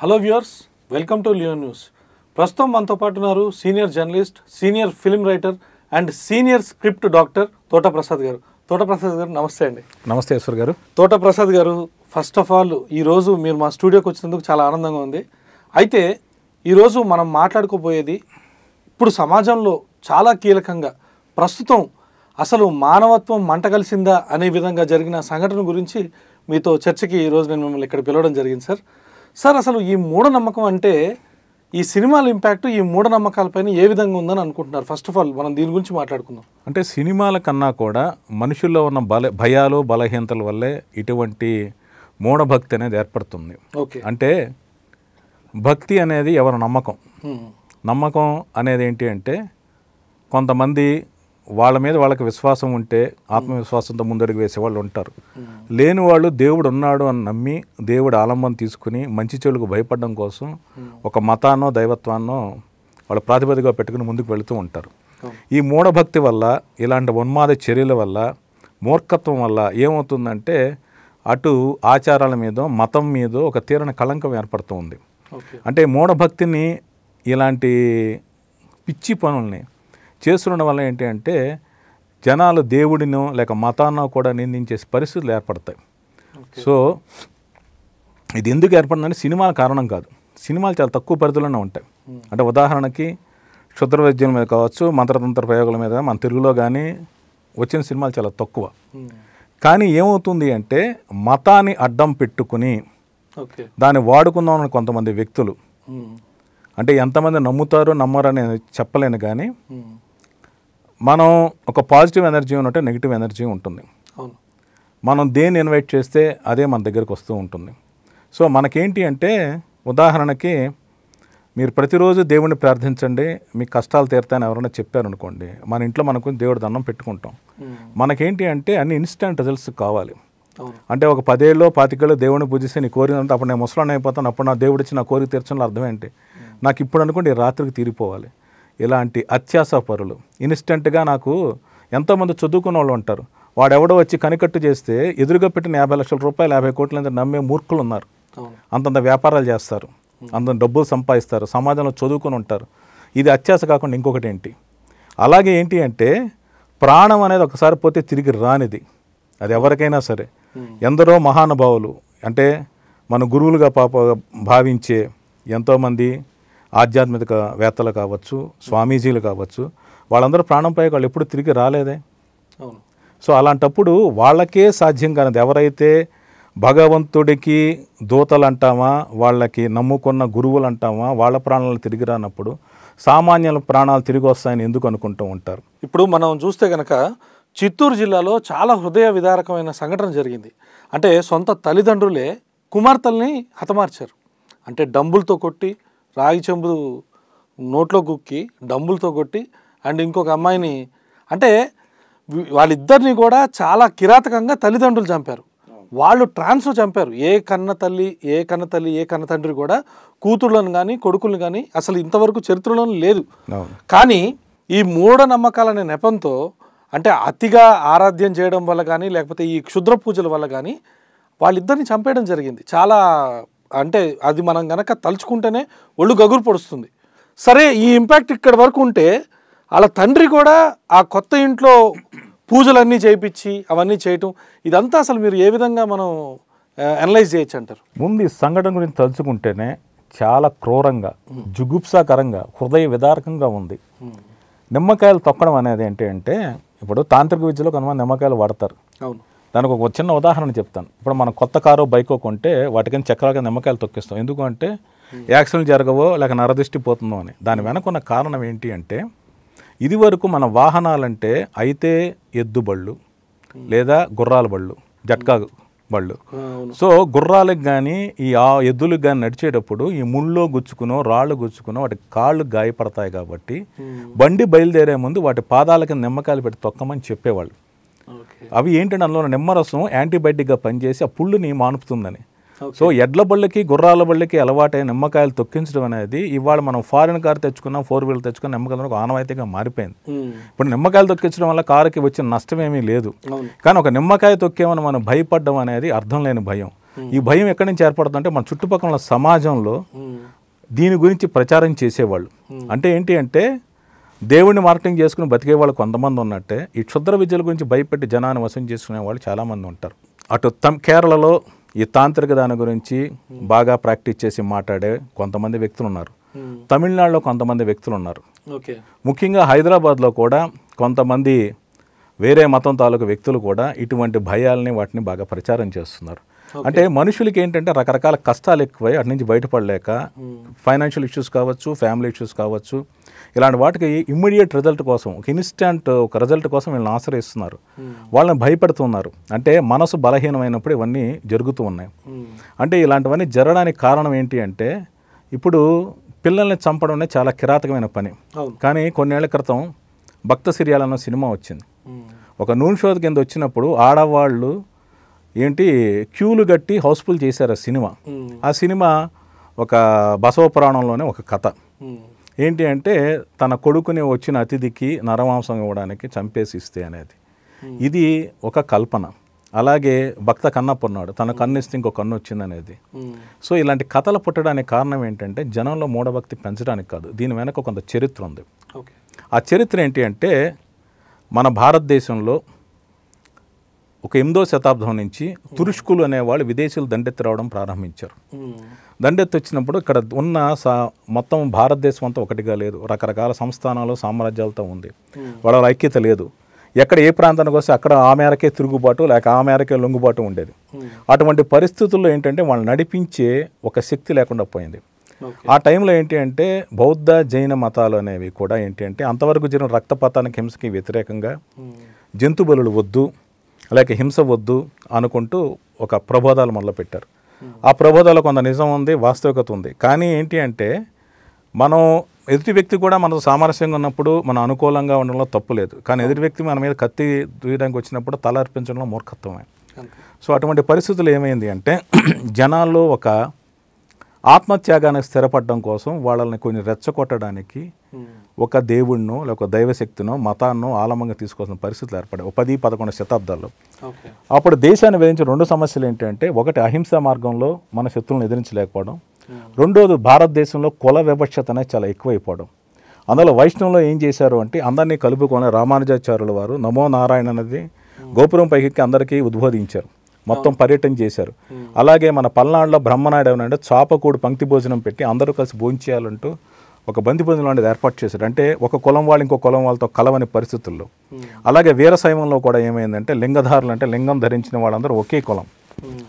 Hello viewers welcome to Leo news ప్రస్తుతం మనతో పాటు ఉన్నారు senior journalist senior film writer and senior script doctor Thota Prasad గారు తోట ప్రసాద్ గారు నమస్తే అండి నమస్తే ఈశ్వర్ గారు తోట ప్రసాద్ గారు ఫస్ట్ ఆఫ్ ఆల్ ఈరోజు మీరు మా స్టూడియోకి వచ్చినందుకు చాలా ఆనందంగా ఉంది అయితే ఈరోజు మనం మాట్లాడుకోబోయేది ఇప్పుడు సమాజంలో చాలా కీలకంగా ప్రస్తుతం అసలు మానవత్వం మంట కలిసిందా అనే విధంగా జరిగిన సంఘటన గురించి మీతో చర్చకి ఈరోజు నేను మిమ్మల్ని ఇక్కడ పిలవడం జరిగింది సార్ సార్ అసలు ఈ మూఢనమ్మకం అంటే ఈ సినిమాల ఇంపాక్ట్ ఈ మూఢనమ్మకాలపైన ఏ విధంగా ఉందని అనుకుంటున్నారు ఫస్ట్ ఆఫ్ ఆల్ మనం దీని గురించి మాట్లాడుకుందాం అంటే సినిమాల కన్నా కూడా మనుషుల్లో ఉన్న బల భయాలు బలహీనతల వల్లే ఇటువంటి మూఢభక్తి అనేది ఏర్పడుతుంది ఓకే అంటే భక్తి అనేది ఎవరి నమ్మకం నమ్మకం అనేది ఏంటి అంటే కొంతమంది వాళ్ళ మీద వాళ్ళకి విశ్వాసం ఉంటే ఆత్మవిశ్వాసంతో ముందడుగు వాళ్ళు ఉంటారు లేని వాళ్ళు దేవుడు ఉన్నాడు అని నమ్మి దేవుడు ఆలంబం తీసుకుని మంచి చెవులకు భయపడడం కోసం ఒక మతాన్నో దైవత్వాన్నో వాళ్ళ ప్రాతిపదిగా పెట్టుకుని ముందుకు వెళుతూ ఉంటారు ఈ మూఢభక్తి వల్ల ఇలాంటి ఉన్మాద చర్యల వల్ల మూర్ఖత్వం వల్ల ఏమవుతుందంటే అటు ఆచారాల మీద మతం మీద ఒక తీరని కళంకం ఏర్పడుతూ ఉంది అంటే మూఢభక్తిని ఇలాంటి పిచ్చి పనుల్ని చేస్తుండడం వల్ల ఏంటి అంటే జనాలు దేవుడినో లేక మతాన్నో కూడా నిందించే పరిస్థితులు ఏర్పడతాయి సో ఇది ఎందుకు ఏర్పడిందంటే సినిమాల కారణం కాదు సినిమాలు చాలా తక్కువ పరిధిలోనే ఉంటాయి అంటే ఉదాహరణకి క్షుద్ర వైద్యుల మీద కావచ్చు మంత్రతంత్ర ప్రయోగాల మీద మన తెలుగులో కానీ వచ్చిన సినిమాలు చాలా తక్కువ కానీ ఏమవుతుంది అంటే మతాన్ని అడ్డం పెట్టుకుని దాన్ని వాడుకుందామని కొంతమంది వ్యక్తులు అంటే ఎంతమంది నమ్ముతారు నమ్మరు అనేది చెప్పలేను కానీ మనం ఒక పాజిటివ్ ఎనర్జీ ఉన్నట్టే నెగిటివ్ ఎనర్జీ ఉంటుంది మనం దేన్ని ఇన్వైట్ చేస్తే అదే మన దగ్గరకు వస్తూ ఉంటుంది సో మనకేంటి అంటే ఉదాహరణకి మీరు ప్రతిరోజు దేవుణ్ణి ప్రార్థించండి మీ కష్టాలు తీరుతాయని ఎవరైనా చెప్పారనుకోండి మన ఇంట్లో మనకు దేవుడు దండం పెట్టుకుంటాం మనకేంటి అంటే అన్ని ఇన్స్టెంట్ రిజల్ట్స్ కావాలి అంటే ఒక పదేళ్ళు పాతికేళ్ళు దేవుడిని పూజిస్తే నీ కోరిక అప్పుడు నేను ముసలాన్ అయిపోతాను అప్పుడు నా దేవుడు ఇచ్చి నా కోరిక తీర్చడంలో అర్థం ఏంటి నాకు ఇప్పుడు అనుకోండి రాత్రికి తీరిపోవాలి ఇలాంటి అత్యాసపరులు ఇన్స్టెంట్గా నాకు ఎంతోమంది చదువుకున్న వాళ్ళు ఉంటారు వాడెవడో వచ్చి కనికట్టు చేస్తే ఎదురుగా పెట్టిన యాభై లక్షల రూపాయలు యాభై కోట్ల నమ్మే మూర్ఖులు ఉన్నారు అంతంత వ్యాపారాలు చేస్తారు అంతంత డబ్బులు సంపాదిస్తారు సమాజంలో చదువుకొని ఉంటారు ఇది అత్యాస కాకుండా ఇంకొకటి ఏంటి అలాగే ఏంటి అంటే ప్రాణం అనేది ఒకసారి పోతే తిరిగి రానిది అది ఎవరికైనా సరే ఎందరో మహానుభావులు అంటే మన గురువులుగా పాప భావించే ఎంతోమంది ఆధ్యాత్మిక వేత్తలు కావచ్చు స్వామీజీలు కావచ్చు వాళ్ళందరూ ప్రాణంపై వాళ్ళు ఎప్పుడు తిరిగి రాలేదే అవును సో అలాంటప్పుడు వాళ్ళకే సాధ్యం కానిది ఎవరైతే భగవంతుడికి దూతలు అంటామా వాళ్ళకి నమ్ముకున్న గురువులు అంటామా వాళ్ళ ప్రాణాలు తిరిగి రానప్పుడు సామాన్యుల ప్రాణాలు తిరిగి వస్తాయని ఎందుకు అనుకుంటూ ఉంటారు ఇప్పుడు మనం చూస్తే కనుక చిత్తూరు జిల్లాలో చాలా హృదయ విదారకమైన సంఘటన జరిగింది అంటే సొంత తల్లిదండ్రులే కుమార్తెల్ని హతమార్చారు అంటే డంబులతో కొట్టి రాగి చెంబు నోట్లో కుక్కి డంబులతో కొట్టి అండ్ ఇంకొక అమ్మాయిని అంటే వాళ్ళిద్దరిని కూడా చాలా కిరాతకంగా తల్లిదండ్రులు చంపారు వాళ్ళు ట్రాన్స్లో చంపారు ఏ కన్న తల్లి ఏ కన్న తల్లి ఏ కన్న తండ్రి కూడా కూతుళ్ళను కానీ కొడుకులను కానీ అసలు ఇంతవరకు చరిత్రలో లేదు కానీ ఈ మూఢనమ్మకాలనే నెపంతో అంటే అతిగా ఆరాధ్యం చేయడం వల్ల కానీ లేకపోతే ఈ క్షుద్ర పూజల వల్ల కానీ వాళ్ళిద్దరిని చంపేయడం జరిగింది చాలా అంటే అది మనం గనక తలుచుకుంటేనే ఒళ్ళు గగురు పొడుస్తుంది సరే ఈ ఇంపాక్ట్ ఇక్కడ వరకు ఉంటే వాళ్ళ తండ్రి కూడా ఆ కొత్త ఇంట్లో పూజలన్నీ చేయించి అవన్నీ చేయటం ఇదంతా అసలు మీరు ఏ విధంగా మనం అనలైజ్ చేయొచ్చు అంటారు ముందు ఈ సంఘటన గురించి తలుచుకుంటేనే చాలా క్రూరంగా జుగుప్సాకరంగా హృదయ విదారకంగా ఉంది నిమ్మకాయలు తొక్కడం అనేది ఏంటి అంటే ఇప్పుడు తాంత్రిక విద్యలో కొంతమంది నిమ్మకాయలు వాడతారు అవును దానికి ఒక చిన్న ఉదాహరణ చెప్తాను ఇప్పుడు మనం కొత్త కారు బైక్ కొంటే వాటికని చక్రాల నిమ్మకాయలు తొక్కిస్తాం ఎందుకంటే యాక్సిడెంట్ జరగవో లేక నరదృష్టి పోతుందో అని దాని ఉన్న కారణం ఏంటి అంటే ఇది వరకు మన వాహనాలంటే అయితే ఎద్దు బళ్ళు లేదా గుర్రాల బళ్ళు జట్కా బళ్ళు సో గుర్రాలకు కానీ ఈ ఆ ఎద్దులకు కానీ నడిచేటప్పుడు ఈ ముళ్ళు గుచ్చుకునో రాళ్ళు గుచ్చుకునో వాటి కాళ్ళు గాయపడతాయి కాబట్టి బండి బయలుదేరే ముందు వాటి పాదాలకి నిమ్మకాయలు పెట్టి తొక్కమని చెప్పేవాళ్ళు అవి ఏంటంటే అందులో నిమ్మరసం యాంటీబయాటిక్గా పనిచేసి ఆ పుళ్ళుని మానుపుతుందని సో ఎడ్ల బళ్ళకి గుర్రాల బళ్ళకి అలవాటైన నిమ్మకాయలు తొక్కించడం అనేది ఇవాళ మనం ఫారిన్ కార్ తెచ్చుకున్నాం ఫోర్ వీలర్ తెచ్చుకున్న నిమ్మకాయలు ఒక ఆనవాయితీగా మారిపోయింది ఇప్పుడు నిమ్మకాయలు తొక్కించడం వల్ల కారుకి వచ్చిన నష్టం ఏమీ లేదు కానీ ఒక నిమ్మకాయ తొక్కేమని మనం భయపడడం అనేది అర్థం లేని భయం ఈ భయం ఎక్కడి నుంచి ఏర్పడుతుందంటే మన చుట్టుపక్కల సమాజంలో దీని గురించి ప్రచారం చేసేవాళ్ళు అంటే ఏంటి అంటే దేవుడిని మార్కెటింగ్ చేసుకుని బతికే వాళ్ళు కొంతమంది ఉన్నట్టే ఈ క్షుద్ర విద్యల గురించి భయపెట్టి జనాన్ని వసం చేసుకునే వాళ్ళు చాలామంది ఉంటారు అటు తమ్ కేరళలో ఈ తాంత్రిక దాని గురించి బాగా ప్రాక్టీస్ చేసి మాట్లాడే కొంతమంది వ్యక్తులు ఉన్నారు hmm. తమిళనాడులో కొంతమంది వ్యక్తులు ఉన్నారు ముఖ్యంగా హైదరాబాద్లో కూడా కొంతమంది వేరే మతం తాలూకు వ్యక్తులు కూడా ఇటువంటి భయాలని వాటిని బాగా ప్రచారం చేస్తున్నారు అంటే మనుషులకి ఏంటంటే రకరకాల కష్టాలు ఎక్కువై అటు నుంచి బయటపడలేక hmm. ఫైనాన్షియల్ ఇష్యూస్ కావచ్చు ఫ్యామిలీ ఇష్యూస్ కావచ్చు ఇలాంటి వాటికి ఇమ్మీడియట్ రిజల్ట్ కోసం ఒక ఇన్స్టెంట్ ఒక రిజల్ట్ కోసం వీళ్ళని ఆశ్రయిస్తున్నారు hmm. వాళ్ళని భయపడుతున్నారు అంటే మనసు బలహీనమైనప్పుడు ఇవన్నీ జరుగుతూ ఉన్నాయి hmm. అంటే ఇలాంటివన్నీ జరగడానికి కారణం ఏంటి అంటే ఇప్పుడు పిల్లల్ని చంపడం అనేది చాలా కిరాతకమైన పని కానీ కొన్నేళ్ల క్రితం భక్త సిరియాలన్న సినిమా వచ్చింది hmm. ఒక నూనె షో కింద వచ్చినప్పుడు ఆడవాళ్ళు ఏంటి క్యూలు గట్టి హౌస్ఫుల్ చేశారు ఆ సినిమా ఆ సినిమా ఒక బసవ పురాణంలోనే ఒక కథ ఏంటి అంటే తన కొడుకుని వచ్చిన అతిథికి నరమాంసం ఇవ్వడానికి చంపేసి ఇస్తే అనేది hmm. ఇది ఒక కల్పన అలాగే భక్త కన్నప్పున్నాడు తన hmm. కన్ను ఇస్తే ఇంకో కన్ను వచ్చిందనేది hmm. సో ఇలాంటి కథలు పుట్టడానికి కారణం ఏంటంటే జనంలో మూఢభక్తి పెంచడానికి కాదు దీని వెనక కొంత చరిత్ర ఉంది ఆ చరిత్ర ఏంటి అంటే మన భారతదేశంలో ఒక ఎనిమిదో శతాబ్దం నుంచి తురుష్కులు అనేవాళ్ళు విదేశీలు దండెత్తి రావడం ప్రారంభించారు దండెత్తి వచ్చినప్పుడు ఇక్కడ ఉన్న సా మొత్తం భారతదేశం అంతా ఒకటిగా లేదు రకరకాల సంస్థానాలు సామ్రాజ్యాలతో ఉంది hmm. వాళ్ళ ఐక్యత లేదు ఎక్కడ ఏ ప్రాంతానికి వస్తే అక్కడ ఆ మేరకే తిరుగుబాటు లేక ఆ మేరకే లొంగుబాటు ఉండేది hmm. అటువంటి పరిస్థితుల్లో ఏంటంటే వాళ్ళు నడిపించే ఒక శక్తి లేకుండా పోయింది ఆ టైంలో ఏంటి అంటే బౌద్ధ జైన మతాలు అనేవి కూడా ఏంటి అంటే అంతవరకు జరిగిన రక్తపాతానికి హింసకి వ్యతిరేకంగా hmm. జంతు వద్దు లేక హింస వద్దు అనుకుంటూ ఒక ప్రబోధాలు మొదలుపెట్టారు ఆ ప్రబోధాలు కొంత నిజం ఉంది వాస్తవికత ఉంది కానీ ఏంటి అంటే మనం ఎదుటి వ్యక్తి కూడా మనతో సామరస్యంగా ఉన్నప్పుడు మనం అనుకూలంగా ఉండడంలో తప్పు లేదు కానీ ఎదుటి వ్యక్తి మన మీద కత్తి దూయడానికి వచ్చినప్పుడు తల అర్పించడంలో మూర్ఖత్వమే సో అటువంటి పరిస్థితులు ఏమైంది అంటే జనాల్లో ఒక ఆత్మత్యాగానికి స్థిరపడడం కోసం వాళ్ళని కొన్ని రెచ్చగొట్టడానికి ఒక దేవుణ్ణో లేక దైవశక్తినో మతాన్నో ఆలంబంగా తీసుకోవాల్సిన పరిస్థితులు ఏర్పడాయి పది పదకొండు శతాబ్దాల్లో అప్పుడు దేశాన్ని వేధించిన రెండు సమస్యలు ఏంటంటే ఒకటి అహింసా మార్గంలో మన శత్రువులను ఎదిరించలేకపోవడం hmm. రెండోది భారతదేశంలో కుల వివక్షత అనేది చాలా ఎక్కువైపోవడం అందులో వైష్ణవంలో ఏం చేశారు అంటే అందరినీ కలుపుకొని రామానుజాచార్యుల వారు నమో నారాయణ అనేది hmm. గోపురం పైకి అందరికీ ఉద్బోధించారు మొత్తం hmm. పర్యటన చేశారు అలాగే మన పల్నాడులో బ్రహ్మనాయుడు అంటే చాపకూడు పంక్తి భోజనం పెట్టి అందరూ కలిసి భోజనం చేయాలంటూ ఒక బంధువులు అనేది ఏర్పాటు చేశారు అంటే ఒక కులం వాళ్ళు ఇంకో కులం వాళ్ళతో కలవని పరిస్థితుల్లో అలాగే వీరశైవంలో కూడా ఏమైందంటే లింగధారులు అంటే లింగం ధరించిన వాళ్ళందరూ ఒకే కులం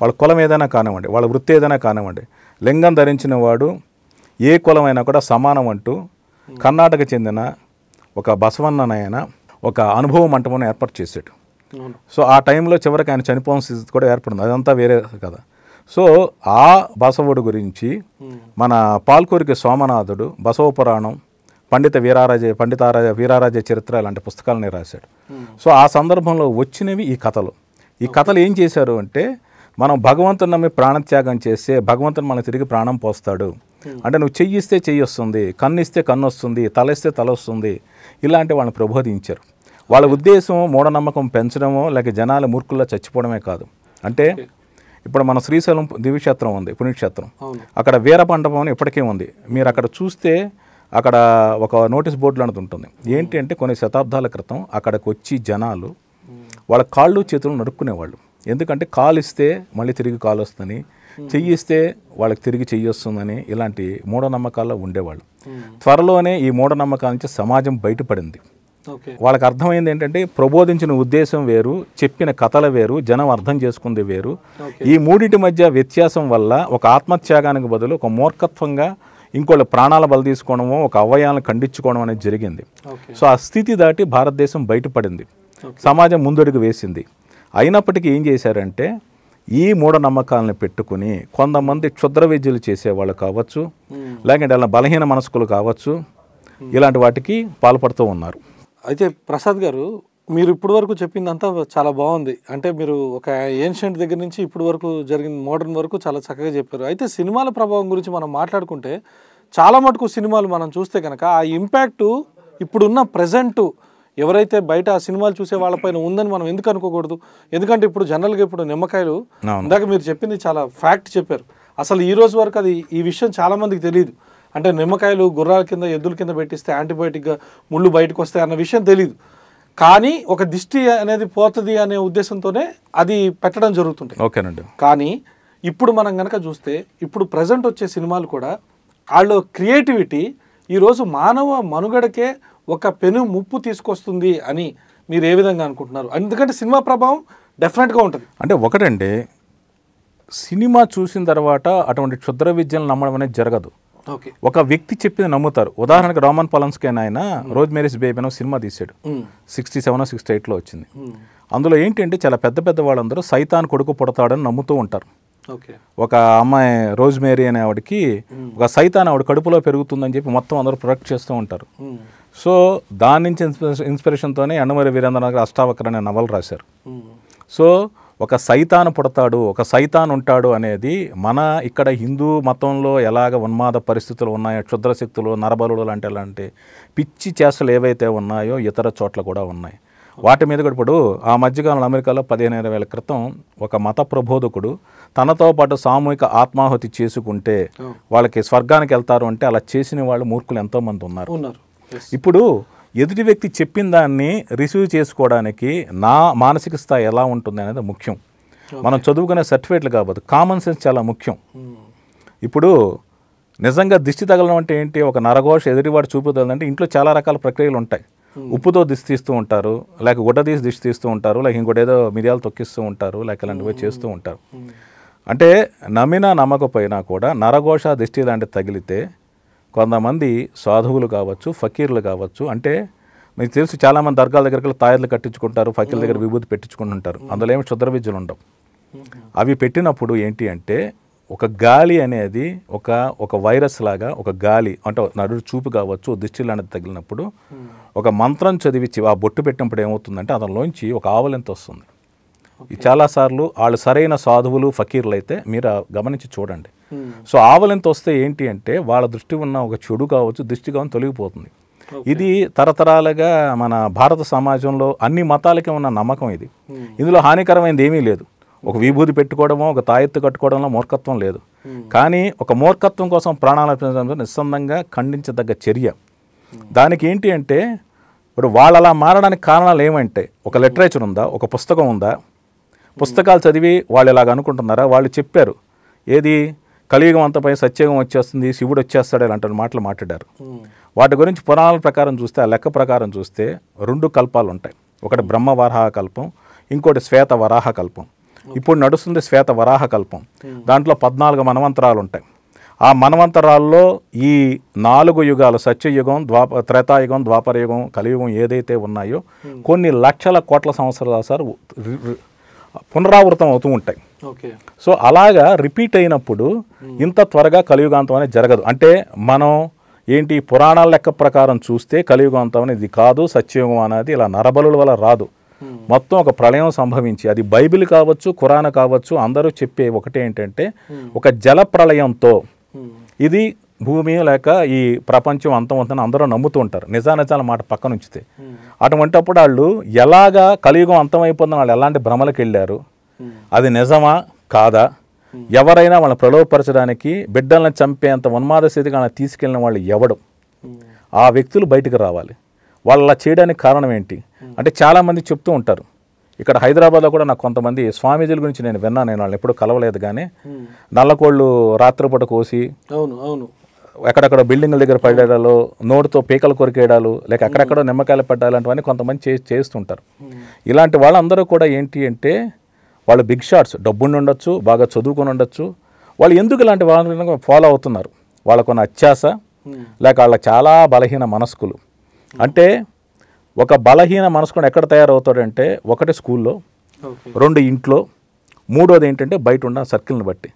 వాళ్ళ కులం ఏదైనా కానివ్వండి వాళ్ళ వృత్తి ఏదైనా కానివ్వండి లింగం ధరించిన వాడు ఏ కులమైనా కూడా సమానం అంటూ కర్ణాటక చెందిన ఒక బసవన్ననైనా ఒక అనుభవ మంటపం ఏర్పాటు చేశాడు సో ఆ టైంలో చివరికి ఆయన చనిపోయిన స్థితి కూడా ఏర్పడింది అదంతా వేరే కదా సో ఆ బసవుడు గురించి మన పాల్కూరికి సోమనాథుడు బసవ పురాణం పండిత వీరారాజ పండితారాజ వీరారాజ చరిత్ర లాంటి పుస్తకాలని రాశాడు సో ఆ సందర్భంలో వచ్చినవి ఈ కథలు ఈ కథలు ఏం చేశారు అంటే మనం భగవంతుని నమ్మి ప్రాణత్యాగం చేస్తే భగవంతుని మనం తిరిగి ప్రాణం పోస్తాడు అంటే నువ్వు చెయ్యిస్తే చెయ్యి వస్తుంది కన్ను ఇస్తే కన్ను వస్తుంది తల ఇస్తే తల వస్తుంది ఇలాంటి వాళ్ళని ప్రబోధించారు వాళ్ళ ఉద్దేశం మూఢనమ్మకం పెంచడమో లేక జనాలు మూర్ఖుల్లో చచ్చిపోవడమే కాదు అంటే ఇప్పుడు మన శ్రీశైలం దివ్యక్షేత్రం ఉంది పుణ్యక్షేత్రం అక్కడ వీర మండపం అని ఇప్పటికే ఉంది మీరు అక్కడ చూస్తే అక్కడ ఒక నోటీస్ బోర్డులు అనేది ఉంటుంది ఏంటి అంటే కొన్ని శతాబ్దాల క్రితం అక్కడికి వచ్చి జనాలు వాళ్ళ కాళ్ళు చేతులు నడుక్కునేవాళ్ళు ఎందుకంటే కాలు ఇస్తే మళ్ళీ తిరిగి కాలు వస్తుందని చెయ్యి ఇస్తే వాళ్ళకి తిరిగి చెయ్యి వస్తుందని ఇలాంటి మూఢనమ్మకాల్లో ఉండేవాళ్ళు త్వరలోనే ఈ మూఢనమ్మకాల నుంచి సమాజం బయటపడింది వాళ్ళకి అర్థమైంది ఏంటంటే ప్రబోధించిన ఉద్దేశం వేరు చెప్పిన కథల వేరు జనం అర్థం చేసుకుంది వేరు ఈ మూడింటి మధ్య వ్యత్యాసం వల్ల ఒక ఆత్మత్యాగానికి బదులు ఒక మూర్ఖత్వంగా ఇంకోళ్ళ ప్రాణాల బల తీసుకోవడము ఒక అవయాలను ఖండించుకోవడం అనేది జరిగింది సో ఆ స్థితి దాటి భారతదేశం బయటపడింది సమాజం ముందడుగు వేసింది అయినప్పటికీ ఏం చేశారంటే ఈ మూఢనమ్మకాలను పెట్టుకుని కొంతమంది క్షుద్ర విద్యలు చేసేవాళ్ళు కావచ్చు hmm. లేకుంటే అలా బలహీన మనస్కులు కావచ్చు hmm. ఇలాంటి వాటికి పాల్పడుతూ ఉన్నారు అయితే ప్రసాద్ గారు మీరు ఇప్పుడు వరకు చెప్పిందంతా చాలా బాగుంది అంటే మీరు ఒక ఏన్షియంట్ దగ్గర నుంచి ఇప్పుడు వరకు జరిగిన మోడర్న్ వరకు చాలా చక్కగా చెప్పారు అయితే సినిమాల ప్రభావం గురించి మనం మాట్లాడుకుంటే చాలా మటుకు సినిమాలు మనం చూస్తే కనుక ఆ ఇంపాక్టు ఇప్పుడున్న ప్రజెంటు ఎవరైతే బయట ఆ సినిమాలు చూసే వాళ్ళపైన ఉందని మనం ఎందుకు అనుకోకూడదు ఎందుకంటే ఇప్పుడు జనరల్గా ఇప్పుడు నిమ్మకాయలు ఇందాక మీరు చెప్పింది చాలా ఫ్యాక్ట్ చెప్పారు అసలు ఈ రోజు వరకు అది ఈ విషయం చాలామందికి తెలియదు అంటే నిమ్మకాయలు గుర్రాల కింద ఎద్దుల కింద పెట్టిస్తే యాంటీబయాటిక్గా ముళ్ళు బయటకు వస్తాయి అన్న విషయం తెలియదు కానీ ఒక దిష్టి అనేది పోతుంది అనే ఉద్దేశంతోనే అది పెట్టడం జరుగుతుంటాయి ఓకేనండి కానీ ఇప్పుడు మనం కనుక చూస్తే ఇప్పుడు ప్రజెంట్ వచ్చే సినిమాలు కూడా వాళ్ళ క్రియేటివిటీ ఈరోజు మానవ మనుగడకే ఒక పెను ముప్పు తీసుకొస్తుంది అని మీరు ఏ విధంగా అనుకుంటున్నారు ఎందుకంటే సినిమా ప్రభావం డెఫినెట్గా ఉంటుంది అంటే ఒకటండి సినిమా చూసిన తర్వాత అటువంటి క్షుద్ర విద్యలు నమ్మడం అనేది జరగదు ఒక వ్యక్తి చెప్పింది నమ్ముతారు ఉదాహరణకు రోమన్ పొలన్స్కే ఆయన రోజ్ మేరీస్ బేబీ అని సినిమా తీశాడు సిక్స్టీ సెవెన్ సిక్స్టీ ఎయిట్లో వచ్చింది అందులో ఏంటంటే చాలా పెద్ద పెద్ద వాళ్ళందరూ సైతాన్ కొడుకు పుడతాడని నమ్ముతూ ఉంటారు ఒక అమ్మాయి రోజ్ మేరీ అనే ఆవిడకి ఒక సైతాన్ ఆవిడ కడుపులో పెరుగుతుందని చెప్పి మొత్తం అందరూ ప్రొడక్ట్ చేస్తూ ఉంటారు సో దాని నుంచి ఇన్స్పిరేషన్తోనే అన్నమరి వీరేంద్రనాథ్ గారు అష్టావక్ర అనే నవలు రాశారు సో ఒక సైతాను పుడతాడు ఒక సైతాన్ ఉంటాడు అనేది మన ఇక్కడ హిందూ మతంలో ఎలాగ ఉన్మాద పరిస్థితులు ఉన్నాయో క్షుద్రశక్తులు నరబలుడు లాంటి లాంటి పిచ్చి చేసలు ఏవైతే ఉన్నాయో ఇతర చోట్ల కూడా ఉన్నాయి వాటి మీద కూడా ఇప్పుడు ఆ మధ్యకాలంలో అమెరికాలో పదిహేను వేల క్రితం ఒక మత ప్రబోధకుడు తనతో పాటు సామూహిక ఆత్మాహుతి చేసుకుంటే వాళ్ళకి స్వర్గానికి వెళ్తారు అంటే అలా చేసిన వాళ్ళు మూర్ఖులు ఎంతోమంది ఉన్నారు ఇప్పుడు ఎదుటి వ్యక్తి చెప్పిన దాన్ని రిసీవ్ చేసుకోవడానికి నా మానసిక స్థాయి ఎలా ఉంటుంది అనేది ముఖ్యం మనం చదువుకునే సర్టిఫికేట్లు కాబట్టి కామన్ సెన్స్ చాలా ముఖ్యం ఇప్పుడు నిజంగా దిష్టి తగలడం అంటే ఏంటి ఒక నరఘోష ఎదుటివాడు చూపుతుందంటే ఇంట్లో చాలా రకాల ప్రక్రియలు ఉంటాయి ఉప్పుతో దిష్టి తీస్తూ ఉంటారు లేక గుడ్డ తీసి దిష్టి తీస్తూ ఉంటారు లేక ఇంకోటేదో మిరియాలు తొక్కిస్తూ ఉంటారు లేక ఇలాంటివి చేస్తూ ఉంటారు అంటే నమ్మినా నమ్మకపోయినా కూడా నరఘోష దిష్టి లాంటివి తగిలితే కొంతమంది సాధువులు కావచ్చు ఫకీర్లు కావచ్చు అంటే మీకు తెలుసు చాలామంది దర్గాల దగ్గర తాయర్లు కట్టించుకుంటారు ఫకీర్ల దగ్గర విభూతి ఉంటారు అందులో ఏమి క్షుద్ర విద్యలు ఉండవు అవి పెట్టినప్పుడు ఏంటి అంటే ఒక గాలి అనేది ఒక ఒక వైరస్ లాగా ఒక గాలి అంటే నడు చూపు కావచ్చు దిష్టి లాంటిది తగిలినప్పుడు ఒక మంత్రం చదివించి ఆ బొట్టు పెట్టినప్పుడు ఏమవుతుందంటే అతనిలోంచి ఒక ఆవలింత వస్తుంది చాలాసార్లు వాళ్ళు సరైన సాధువులు ఫకీర్లు అయితే మీరు గమనించి చూడండి సో ఆవలింత వస్తే ఏంటి అంటే వాళ్ళ దృష్టి ఉన్న ఒక చెడు కావచ్చు దృష్టి కావచ్చు తొలగిపోతుంది ఇది తరతరాలుగా మన భారత సమాజంలో అన్ని మతాలకి ఉన్న నమ్మకం ఇది hmm. ఇందులో హానికరమైనది ఏమీ లేదు ఒక విభూతి పెట్టుకోవడమో ఒక తాయెత్తు కట్టుకోవడంలో మూర్ఖత్వం లేదు hmm. కానీ ఒక మూర్ఖత్వం కోసం ప్రాణాలు అర్పించడం నిస్సందంగా ఖండించదగ్గ చర్య hmm. దానికి ఏంటి అంటే ఇప్పుడు వాళ్ళు అలా మారడానికి కారణాలు ఏమంటే ఒక లిటరేచర్ ఉందా ఒక పుస్తకం ఉందా పుస్తకాలు చదివి వాళ్ళు ఇలాగ అనుకుంటున్నారా వాళ్ళు చెప్పారు ఏది కలియుగం అంతపై సత్యయుగం వచ్చేస్తుంది శివుడు వచ్చేస్తాడు అలాంటి మాటలు మాట్లాడారు వాటి గురించి పురాణాల ప్రకారం చూస్తే ఆ లెక్క ప్రకారం చూస్తే రెండు కల్పాలు ఉంటాయి ఒకటి బ్రహ్మ వరాహ కల్పం ఇంకోటి శ్వేత వరాహ కల్పం ఇప్పుడు నడుస్తుంది శ్వేత వరాహ కల్పం దాంట్లో పద్నాలుగు మనవంతరాలు ఉంటాయి ఆ మనవంతరాల్లో ఈ నాలుగు యుగాలు సత్యయుగం ద్వాప త్రేతాయుగం ద్వాపరయుగం కలియుగం ఏదైతే ఉన్నాయో కొన్ని లక్షల కోట్ల సంవత్సరాలు సార్ పునరావృతం అవుతూ ఉంటాయి సో అలాగా రిపీట్ అయినప్పుడు ఇంత త్వరగా కలియుగాంతం అనేది జరగదు అంటే మనం ఏంటి పురాణాల లెక్క ప్రకారం చూస్తే కలియుగాంతం అనేది కాదు సత్యయుగం అనేది ఇలా నరబలుల వల్ల రాదు మొత్తం ఒక ప్రళయం సంభవించి అది బైబిల్ కావచ్చు ఖురాన్ కావచ్చు అందరూ చెప్పే ఒకటి ఏంటంటే ఒక జల ప్రళయంతో ఇది భూమి లేక ఈ ప్రపంచం అంతం ఉందని అందరూ నమ్ముతూ ఉంటారు నిజానిజాల మాట పక్కన ఉంచితే అటువంటిప్పుడు వాళ్ళు ఎలాగా కలియుగం అంతమైపోతుందని వాళ్ళు ఎలాంటి భ్రమలకు వెళ్ళారు అది నిజమా కాదా ఎవరైనా వాళ్ళని ప్రలోభపరచడానికి బిడ్డలను చంపేంత ఉన్మాద స్థితికి వాళ్ళని తీసుకెళ్ళిన వాళ్ళు ఎవడు ఆ వ్యక్తులు బయటకు రావాలి వాళ్ళు అలా చేయడానికి కారణం ఏంటి అంటే చాలామంది చెప్తూ ఉంటారు ఇక్కడ హైదరాబాద్లో కూడా నాకు కొంతమంది స్వామీజీల గురించి నేను విన్నాను నేను వాళ్ళని ఎప్పుడు కలవలేదు కానీ నల్లకోళ్ళు రాత్రిపూట కోసి అవును అవును ఎక్కడెక్కడ బిల్డింగ్ల దగ్గర పడేయడాలు నోటితో పీకలు కొరికేయడాలు లేక ఎక్కడెక్కడో hmm. నిమ్మకాయలు పడ్డాలంటివన్నీ కొంతమంది చే చేస్తుంటారు hmm. ఇలాంటి వాళ్ళందరూ కూడా ఏంటి అంటే వాళ్ళు బిగ్ షాట్స్ డబ్బుని ఉండొచ్చు బాగా చదువుకొని ఉండొచ్చు వాళ్ళు ఎందుకు ఇలాంటి వాళ్ళని ఫాలో అవుతున్నారు వాళ్ళకున్న అత్యాస hmm. లేక వాళ్ళ చాలా బలహీన మనస్కులు అంటే ఒక బలహీన మనసుకుని ఎక్కడ తయారవుతాడంటే ఒకటి స్కూల్లో రెండు ఇంట్లో మూడోది ఏంటంటే బయట ఉన్న సర్కిల్ని బట్టి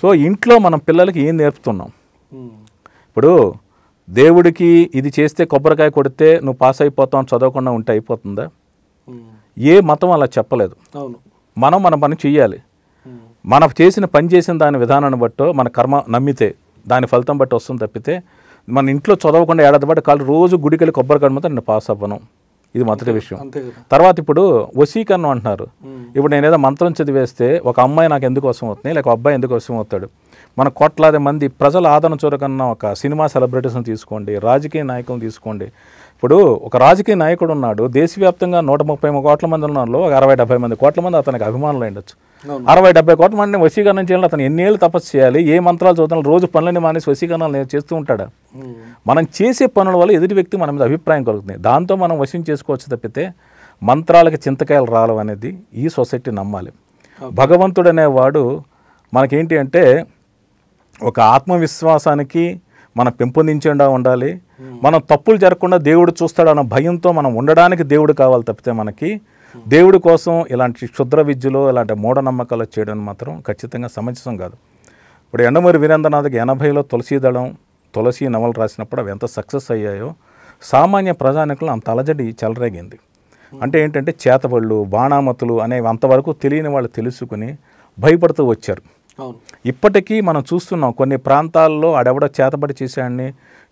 సో ఇంట్లో మనం పిల్లలకి ఏం నేర్పుతున్నాం ఇప్పుడు దేవుడికి ఇది చేస్తే కొబ్బరికాయ కొడితే నువ్వు పాస్ అయిపోతావు చదవకుండా ఉంటే అయిపోతుందా ఏ మతం అలా చెప్పలేదు మనం మన పని చేయాలి మన చేసిన పని చేసిన దాని విధానాన్ని బట్టో మన కర్మ నమ్మితే దాని ఫలితం బట్టి వస్తుంది తప్పితే మన ఇంట్లో చదవకుండా ఏడాది పాటు కాళ్ళు రోజు గుడికెళ్ళి కొబ్బరి కడితే నేను పాస్ అవ్వను ఇది మొదటి విషయం తర్వాత ఇప్పుడు వసీకరణం అంటున్నారు ఇప్పుడు నేనేదో మంత్రం చదివేస్తే ఒక అమ్మాయి నాకు ఎందుకోసం అవుతుంది లేక అబ్బాయి ఎందుకోసం అవుతాడు మన కోట్లాది మంది ప్రజల ఆదరణ చూరకన్న ఒక సినిమా సెలబ్రిటీస్ని తీసుకోండి రాజకీయ నాయకులను తీసుకోండి ఇప్పుడు ఒక రాజకీయ నాయకుడు ఉన్నాడు దేశవ్యాప్తంగా నూట ముప్పై కోట్ల మంది ఉన్నారో ఒక అరవై డెబ్బై మంది కోట్ల మంది అతనికి అభిమానులు ఉండొచ్చు అరవై డెబ్బై కోట్ల మంది వశీకరణ చేయాలి అతను ఎన్నేళ్ళు తపస్సు చేయాలి ఏ మంత్రాలు చదువుతున్నాడు రోజు పనులని మానేసి వశీకరణ చేస్తూ ఉంటాడు మనం చేసే పనుల వల్ల ఎదుటి వ్యక్తి మన మీద అభిప్రాయం కలుగుతుంది దాంతో మనం వశం చేసుకోవచ్చు తప్పితే మంత్రాలకి చింతకాయలు రావాలనేది ఈ సొసైటీ నమ్మాలి భగవంతుడు అనేవాడు మనకేంటి అంటే ఒక ఆత్మవిశ్వాసానికి మనం పెంపొందించేలా ఉండాలి మనం తప్పులు జరగకుండా దేవుడు చూస్తాడు అన్న భయంతో మనం ఉండడానికి దేవుడు కావాలి తప్పితే మనకి దేవుడి కోసం ఇలాంటి క్షుద్ర విద్యలో ఇలాంటి మూఢనమ్మకాలు చేయడం మాత్రం ఖచ్చితంగా సమంజసం కాదు ఇప్పుడు ఎండమూరి వీరేంద్రనాథ్కి ఎనభైలో తులసీదళం తులసి నవలు రాసినప్పుడు అవి ఎంత సక్సెస్ అయ్యాయో సామాన్య ప్రజానికులు అంత అలజడి చెలరేగింది అంటే ఏంటంటే చేతబళ్ళు బాణామతులు అనేవి అంతవరకు తెలియని వాళ్ళు తెలుసుకుని భయపడుతూ వచ్చారు ఇప్పటికీ మనం చూస్తున్నాం కొన్ని ప్రాంతాల్లో అడెవడో చేతబడి చేశాడని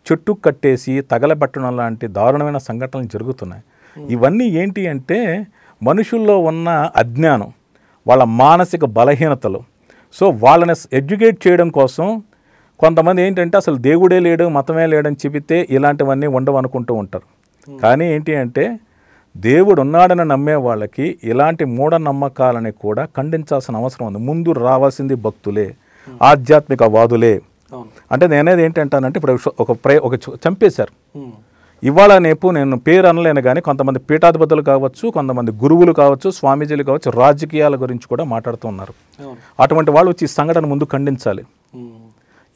చెట్టు కట్టేసి తగలబెట్టడం లాంటి దారుణమైన సంఘటనలు జరుగుతున్నాయి hmm. ఇవన్నీ ఏంటి అంటే మనుషుల్లో ఉన్న అజ్ఞానం వాళ్ళ మానసిక బలహీనతలు సో వాళ్ళని ఎడ్యుకేట్ చేయడం కోసం కొంతమంది ఏంటంటే అసలు దేవుడే లేడు మతమే లేడని చెబితే ఇలాంటివన్నీ ఉండవు అనుకుంటూ ఉంటారు hmm. కానీ ఏంటి అంటే దేవుడు ఉన్నాడని నమ్మే వాళ్ళకి ఇలాంటి మూఢనమ్మకాలని కూడా ఖండించాల్సిన అవసరం ఉంది ముందు రావాల్సింది భక్తులే hmm. ఆధ్యాత్మిక వాదులే అంటే నేనేది ఏంటంటానంటే ఇప్పుడు ఒక ప్రే ఒక చంపేశారు hmm. ఇవాళ నేపు నేను పేరు అనలేను కానీ కొంతమంది పీఠాధిపతులు కావచ్చు కొంతమంది గురువులు కావచ్చు స్వామీజీలు కావచ్చు రాజకీయాల గురించి కూడా మాట్లాడుతూ ఉన్నారు అటువంటి వాళ్ళు వచ్చి సంఘటన ముందు ఖండించాలి hmm.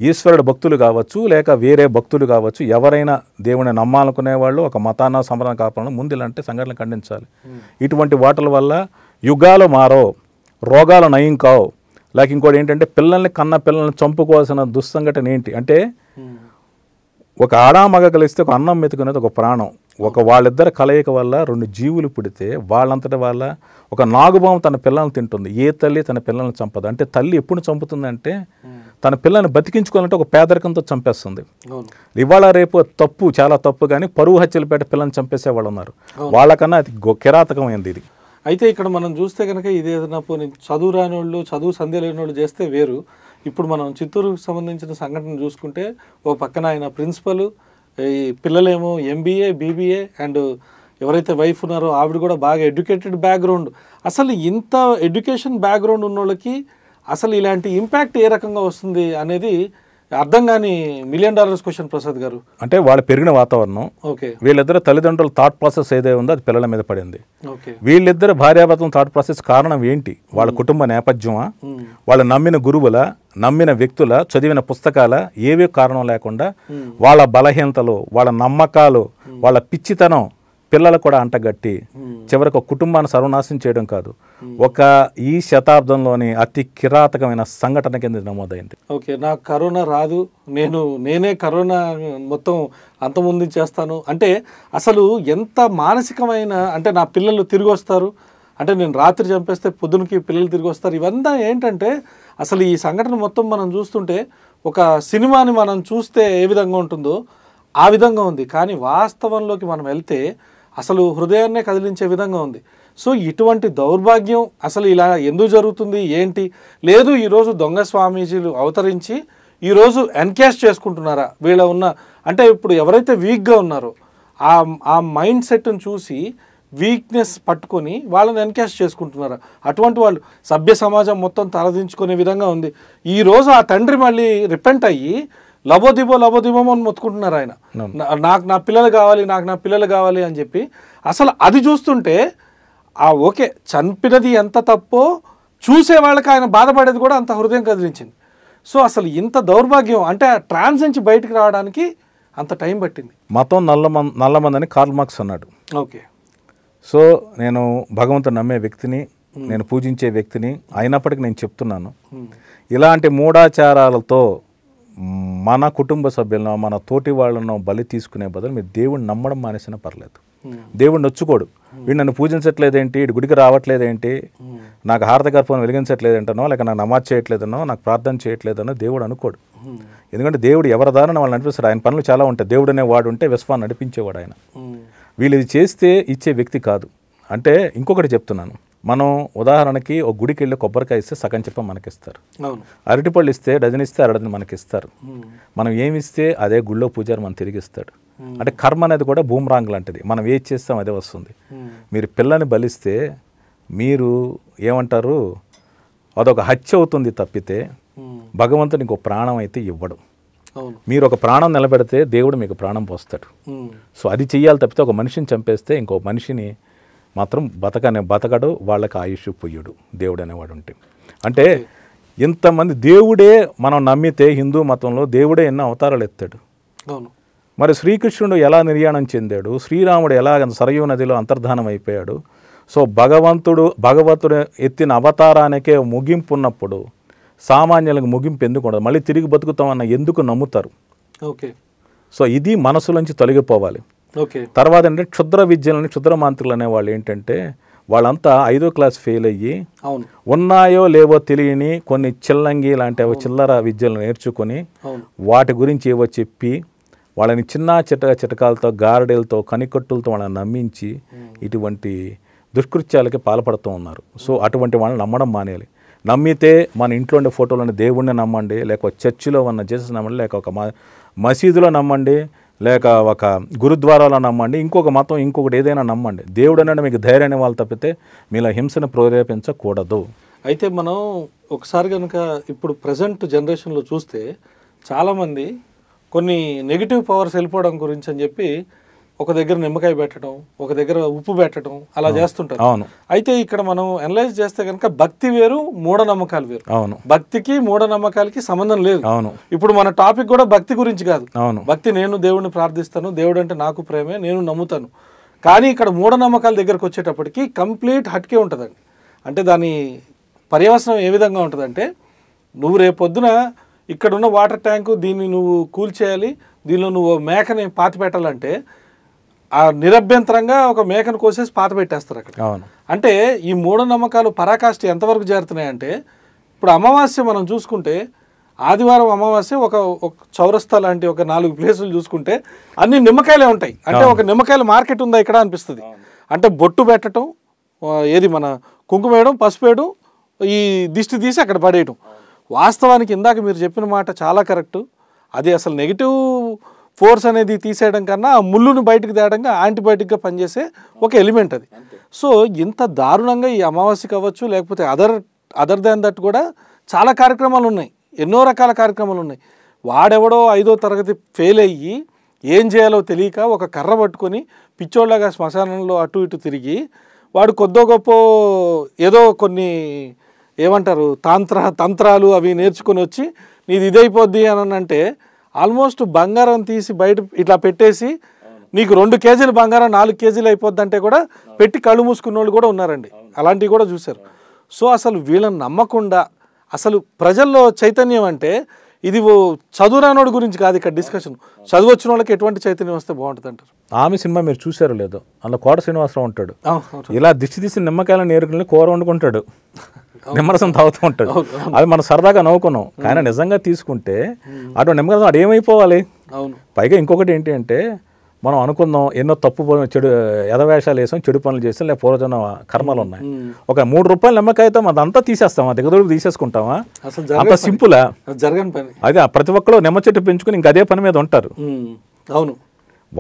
ఈశ్వరుడు భక్తులు కావచ్చు లేక వేరే భక్తులు కావచ్చు ఎవరైనా దేవుని నమ్మాలనుకునే వాళ్ళు ఒక మతాన సంబరం కాపాడడం ముందు ఇలాంటి సంఘటనలు ఖండించాలి hmm. ఇటువంటి వాటల వల్ల యుగాలు మారో రోగాలు నయం కావు లేక ఇంకోటి ఏంటంటే పిల్లల్ని కన్న పిల్లల్ని చంపుకోవాల్సిన దుస్సంఘటన ఏంటి అంటే hmm. ఒక ఆడామగ కలిస్తే ఒక అన్నం మెతుకునేది ఒక ప్రాణం ఒక వాళ్ళిద్దరు కలయిక వల్ల రెండు జీవులు పుడితే వాళ్ళంతటి వాళ్ళ ఒక నాగుభావం తన పిల్లల్ని తింటుంది ఏ తల్లి తన పిల్లల్ని చంపదు అంటే తల్లి ఎప్పుడు చంపుతుందంటే తన పిల్లల్ని బతికించుకోవాలంటే ఒక పేదరికంతో చంపేస్తుంది ఇవాళ రేపు తప్పు చాలా తప్పు కానీ పరువు హత్యలపేట పిల్లల్ని చంపేసే వాళ్ళు ఉన్నారు వాళ్ళకన్నా అది కిరాతకమైంది ఇది అయితే ఇక్కడ మనం చూస్తే కనుక ఇది ఏదైనా పోనీ చదువు రాని వాళ్ళు చదువు సంధ్య లేని వాళ్ళు చేస్తే వేరు ఇప్పుడు మనం చిత్తూరుకు సంబంధించిన సంఘటన చూసుకుంటే ఓ పక్కన ఆయన ప్రిన్సిపల్ ఈ పిల్లలేమో ఎంబీఏ బీబీఏ అండ్ ఎవరైతే వైఫ్ ఉన్నారో ఆవిడ కూడా బాగా ఎడ్యుకేటెడ్ బ్యాక్గ్రౌండ్ అసలు ఇంత ఎడ్యుకేషన్ బ్యాక్గ్రౌండ్ ఉన్న వాళ్ళకి అసలు ఇలాంటి ఇంపాక్ట్ ఏ రకంగా వస్తుంది అనేది అర్థం కాని మిలియన్ డాలర్స్ క్వశ్చన్ ప్రసాద్ గారు అంటే వాళ్ళు పెరిగిన వాతావరణం వీళ్ళిద్దరు తల్లిదండ్రుల థాట్ ప్రాసెస్ ఏదైతే ఉందో అది పిల్లల మీద పడింది వీళ్ళిద్దరు భార్యాభర్తం థాట్ ప్రాసెస్ కారణం ఏంటి వాళ్ళ కుటుంబ నేపథ్యమా వాళ్ళు నమ్మిన గురువుల నమ్మిన వ్యక్తుల చదివిన పుస్తకాల ఏవే కారణం లేకుండా వాళ్ళ బలహీనతలు వాళ్ళ నమ్మకాలు వాళ్ళ పిచ్చితనం పిల్లలు కూడా అంటగట్టి చివరికి ఒక కుటుంబాన్ని సర్వనాశం చేయడం కాదు ఒక ఈ శతాబ్దంలోని అతి కిరాతకమైన సంఘటన కింద నమోదైంది ఓకే నాకు కరోనా రాదు నేను నేనే కరోనా మొత్తం అంతముందు చేస్తాను అంటే అసలు ఎంత మానసికమైన అంటే నా పిల్లలు తిరిగి వస్తారు అంటే నేను రాత్రి చంపేస్తే పొద్దునకి పిల్లలు తిరిగి వస్తారు ఇవంతా ఏంటంటే అసలు ఈ సంఘటన మొత్తం మనం చూస్తుంటే ఒక సినిమాని మనం చూస్తే ఏ విధంగా ఉంటుందో ఆ విధంగా ఉంది కానీ వాస్తవంలోకి మనం వెళ్తే అసలు హృదయాన్నే కదిలించే విధంగా ఉంది సో ఇటువంటి దౌర్భాగ్యం అసలు ఇలా ఎందుకు జరుగుతుంది ఏంటి లేదు ఈరోజు దొంగ స్వామీజీలు అవతరించి ఈరోజు ఎన్క్యాష్ చేసుకుంటున్నారా వీళ్ళ ఉన్న అంటే ఇప్పుడు ఎవరైతే వీక్గా ఉన్నారో ఆ ఆ మైండ్ సెట్ను చూసి వీక్నెస్ పట్టుకొని వాళ్ళని ఎన్కాష్ చేసుకుంటున్నారా అటువంటి వాళ్ళు సభ్య సమాజం మొత్తం తలదించుకునే విధంగా ఉంది ఈరోజు ఆ తండ్రి మళ్ళీ రిపెంట్ అయ్యి లబోదిబో లబోదిబో అని మొత్తుకుంటున్నారు ఆయన నాకు నా పిల్లలు కావాలి నాకు నా పిల్లలు కావాలి అని చెప్పి అసలు అది చూస్తుంటే ఆ ఓకే చంపినది ఎంత తప్పో చూసే వాళ్ళకి ఆయన బాధపడేది కూడా అంత హృదయం కదిలించింది సో అసలు ఇంత దౌర్భాగ్యం అంటే ఆ ట్రాన్స్ నుంచి బయటకు రావడానికి అంత టైం పట్టింది మతం నల్లమం నల్లమందని కార్ల్ మార్క్స్ అన్నాడు ఓకే సో నేను భగవంతుని నమ్మే వ్యక్తిని నేను పూజించే వ్యక్తిని అయినప్పటికీ నేను చెప్తున్నాను ఇలాంటి మూఢాచారాలతో మన కుటుంబ సభ్యులను మన తోటి వాళ్ళను బలి తీసుకునే బదులు మీరు దేవుడిని నమ్మడం మానేసినా పర్లేదు hmm. దేవుడు నొచ్చుకోడు hmm. వీడు నన్ను పూజించట్లేదేంటి ఇటు గుడికి రావట్లేదేంటి hmm. నాకు హారత గర్భం వెలిగించట్లేదంటనో లేక నాకు నమాజ్ చేయట్లేదనో నాకు ప్రార్థన చేయట్లేదనో దేవుడు అనుకోడు ఎందుకంటే దేవుడు ఎవరిదారని వాళ్ళు నడిపిస్తాడు ఆయన పనులు చాలా ఉంటాయి దేవుడు అనేవాడు ఉంటే విశ్వాన్ని నడిపించేవాడు ఆయన వీళ్ళు ఇది చేస్తే ఇచ్చే వ్యక్తి కాదు అంటే ఇంకొకటి చెప్తున్నాను మనం ఉదాహరణకి ఒక గుడికి వెళ్ళి కొబ్బరికాయ ఇస్తే సగం చెప్ప మనకిస్తారు అరటిపళ్ళు ఇస్తే డజన్ ఇస్తే అరడని మనకిస్తారు మనం ఏమి ఇస్తే అదే గుళ్ళో పూజారి మనం తిరిగిస్తాడు అంటే కర్మ అనేది కూడా భూమరాంగ్ లాంటిది మనం ఏది చేస్తాం అదే వస్తుంది మీరు పిల్లని బలిస్తే మీరు ఏమంటారు అదొక హత్య అవుతుంది తప్పితే భగవంతుడు ఇంకో ప్రాణం అయితే ఇవ్వడు మీరు ఒక ప్రాణం నిలబెడితే దేవుడు మీకు ప్రాణం పోస్తాడు సో అది చెయ్యాలి తప్పితే ఒక మనిషిని చంపేస్తే ఇంకో మనిషిని మాత్రం బతకనే బతకడు వాళ్ళకి ఆయుష్ పొయ్యుడు దేవుడు అనేవాడు ఉంటే అంటే ఇంతమంది దేవుడే మనం నమ్మితే హిందూ మతంలో దేవుడే ఎన్నో అవతారాలు ఎత్తాడు అవును మరి శ్రీకృష్ణుడు ఎలా నిర్యాణం చెందాడు శ్రీరాముడు ఎలా సరయూ నదిలో అంతర్ధానం అయిపోయాడు సో భగవంతుడు భగవంతుడు ఎత్తిన అవతారానికే ముగింపు ఉన్నప్పుడు సామాన్యులకు ముగింపు ఎందుకు ఉండదు మళ్ళీ తిరిగి బతుకుతామన్న ఎందుకు నమ్ముతారు ఓకే సో ఇది మనసులోంచి తొలగిపోవాలి తర్వాత అంటే క్షుద్ర విద్యలని క్షుద్ర మాంత్రులు అనే వాళ్ళు ఏంటంటే వాళ్ళంతా ఐదో క్లాస్ ఫెయిల్ అయ్యి ఉన్నాయో లేవో తెలియని కొన్ని చిల్లంగి లాంటి చిల్లర విద్యలు నేర్చుకొని వాటి గురించి ఏవో చెప్పి వాళ్ళని చిన్న చిట చిటకాలతో గారడీలతో కనికట్టులతో వాళ్ళని నమ్మించి ఇటువంటి దుష్కృత్యాలకి పాల్పడుతూ ఉన్నారు సో అటువంటి వాళ్ళని నమ్మడం మానేయాలి నమ్మితే మన ఇంట్లో ఉండే ఫోటోలను దేవుణ్ణి నమ్మండి లేక చర్చిలో ఉన్న జీసస్ నమ్మండి లేక ఒక మసీదులో నమ్మండి లేక ఒక గురుద్వారాలో నమ్మండి ఇంకొక మతం ఇంకొకటి ఏదైనా నమ్మండి దేవుడు అనేది మీకు ధైర్యాన్ని వాళ్ళు తప్పితే మీలో హింసను ప్రేరేపించకూడదు అయితే మనం ఒకసారి కనుక ఇప్పుడు ప్రజెంట్ జనరేషన్లో చూస్తే చాలామంది కొన్ని నెగిటివ్ పవర్స్ వెళ్ళిపోవడం గురించి అని చెప్పి ఒక దగ్గర నిమ్మకాయ పెట్టడం ఒక దగ్గర ఉప్పు పెట్టడం అలా చేస్తుంటారు అవును అయితే ఇక్కడ మనం అనలైజ్ చేస్తే కనుక భక్తి వేరు మూఢనమ్మకాలు వేరు అవును భక్తికి మూఢనమ్మకాలకి సంబంధం లేదు అవును ఇప్పుడు మన టాపిక్ కూడా భక్తి గురించి కాదు అవును భక్తి నేను దేవుడిని ప్రార్థిస్తాను దేవుడు అంటే నాకు ప్రేమే నేను నమ్ముతాను కానీ ఇక్కడ మూఢనమ్మకాల దగ్గరకు వచ్చేటప్పటికి కంప్లీట్ హట్కే ఉంటుందండి అంటే దాని పర్యవసనం ఏ విధంగా ఉంటుందంటే నువ్వు రేపొద్దున ఉన్న వాటర్ ట్యాంకు దీన్ని నువ్వు కూల్ చేయాలి దీనిలో నువ్వు మేకని పాతి పెట్టాలంటే ఆ నిరభ్యంతరంగా ఒక మేకను కోసేసి పాత పెట్టేస్తారు అక్కడ అంటే ఈ మూఢనమ్మకాలు పరాకాష్ఠ ఎంతవరకు చేరుతున్నాయంటే ఇప్పుడు అమావాస్య మనం చూసుకుంటే ఆదివారం అమావాస్య ఒక ఒక చౌరస్తా లాంటి ఒక నాలుగు ప్లేసులు చూసుకుంటే అన్ని నిమ్మకాయలే ఉంటాయి అంటే ఒక నిమ్మకాయల మార్కెట్ ఉందా ఇక్కడ అనిపిస్తుంది అంటే బొట్టు పెట్టడం ఏది మన కుంకుమ వేయడం పసుపు వేయడం ఈ దిష్టి తీసి అక్కడ పడేయడం వాస్తవానికి ఇందాక మీరు చెప్పిన మాట చాలా కరెక్టు అది అసలు నెగిటివ్ ఫోర్స్ అనేది తీసేయడం కన్నా ఆ ముళ్ళును బయటకు తేయడంగా యాంటీబయాటిక్గా పనిచేసే ఒక ఎలిమెంట్ అది సో ఇంత దారుణంగా ఈ అమావాస్య కావచ్చు లేకపోతే అదర్ అదర్ దాన్ దట్ కూడా చాలా కార్యక్రమాలు ఉన్నాయి ఎన్నో రకాల కార్యక్రమాలు ఉన్నాయి వాడెవడో ఐదో తరగతి ఫెయిల్ అయ్యి ఏం చేయాలో తెలియక ఒక కర్ర పట్టుకొని పిచ్చోళ్ళగా శ్మశానంలో అటు ఇటు తిరిగి వాడు కొద్దో గొప్ప ఏదో కొన్ని ఏమంటారు తాంత్ర తంత్రాలు అవి నేర్చుకొని వచ్చి నీది ఇదైపోద్ది అని అంటే ఆల్మోస్ట్ బంగారం తీసి బయట ఇట్లా పెట్టేసి నీకు రెండు కేజీలు బంగారం నాలుగు కేజీలు అంటే కూడా పెట్టి కళ్ళు మూసుకున్న వాళ్ళు కూడా ఉన్నారండి అలాంటివి కూడా చూశారు సో అసలు వీళ్ళని నమ్మకుండా అసలు ప్రజల్లో చైతన్యం అంటే ఇది చదువురానోడి గురించి కాదు ఇక్కడ డిస్కషన్ చదువు వచ్చిన వాళ్ళకి ఎటువంటి చైతన్యం వస్తే బాగుంటుంది అంటారు ఆమె సినిమా మీరు చూసారో లేదో అందులో కోట శ్రీనివాసరావు ఉంటాడు ఇలా దిష్టి దిశ నిమ్మకాయలను నేరుకుని కూర వండుకుంటాడు నిమ్మరసం తాగుతూ ఉంటుంది అది మనం సరదాగా నవ్వుకున్నాం కానీ నిజంగా తీసుకుంటే అటు నిమ్మరసం అటు ఏమైపోవాలి పైగా ఇంకొకటి ఏంటి అంటే మనం అనుకుందాం ఎన్నో తప్పు చెడు ఎదవేషాలు వేసాం చెడు పనులు చేస్తాం లేదా పూర్వజన కర్మలు ఉన్నాయి ఒక మూడు రూపాయల నిమ్మకాయతో అదంతా తీసేస్తామా దిగదొడుకు తీసేసుకుంటామా అంత సింపుల్ జరగని పని అదే ప్రతి ఒక్కరు నిమ్మ చెట్టు పెంచుకుని ఇంకా అదే పని మీద ఉంటారు అవును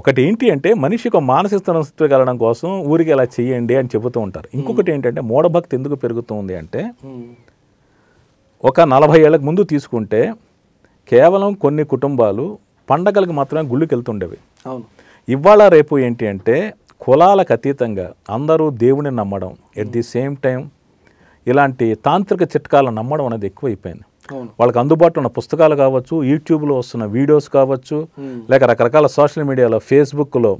ఒకటి ఏంటి అంటే మనిషి మానసిక స్థితి కోసం ఊరికి ఎలా చేయండి అని చెబుతూ ఉంటారు ఇంకొకటి ఏంటంటే మూఢభక్తి ఎందుకు పెరుగుతుంది అంటే ఒక నలభై ఏళ్ళకు ముందు తీసుకుంటే కేవలం కొన్ని కుటుంబాలు పండగలకు మాత్రమే గుళ్ళుకి వెళ్తుండేవి అవును ఇవాళ రేపు ఏంటి అంటే కులాలకు అతీతంగా అందరూ దేవుని నమ్మడం ఎట్ ది సేమ్ టైం ఇలాంటి తాంత్రిక చిట్కాలను నమ్మడం అనేది ఎక్కువైపోయింది వాళ్ళకి అందుబాటులో ఉన్న పుస్తకాలు కావచ్చు యూట్యూబ్లో వస్తున్న వీడియోస్ కావచ్చు లేక రకరకాల సోషల్ మీడియాలో ఫేస్బుక్లో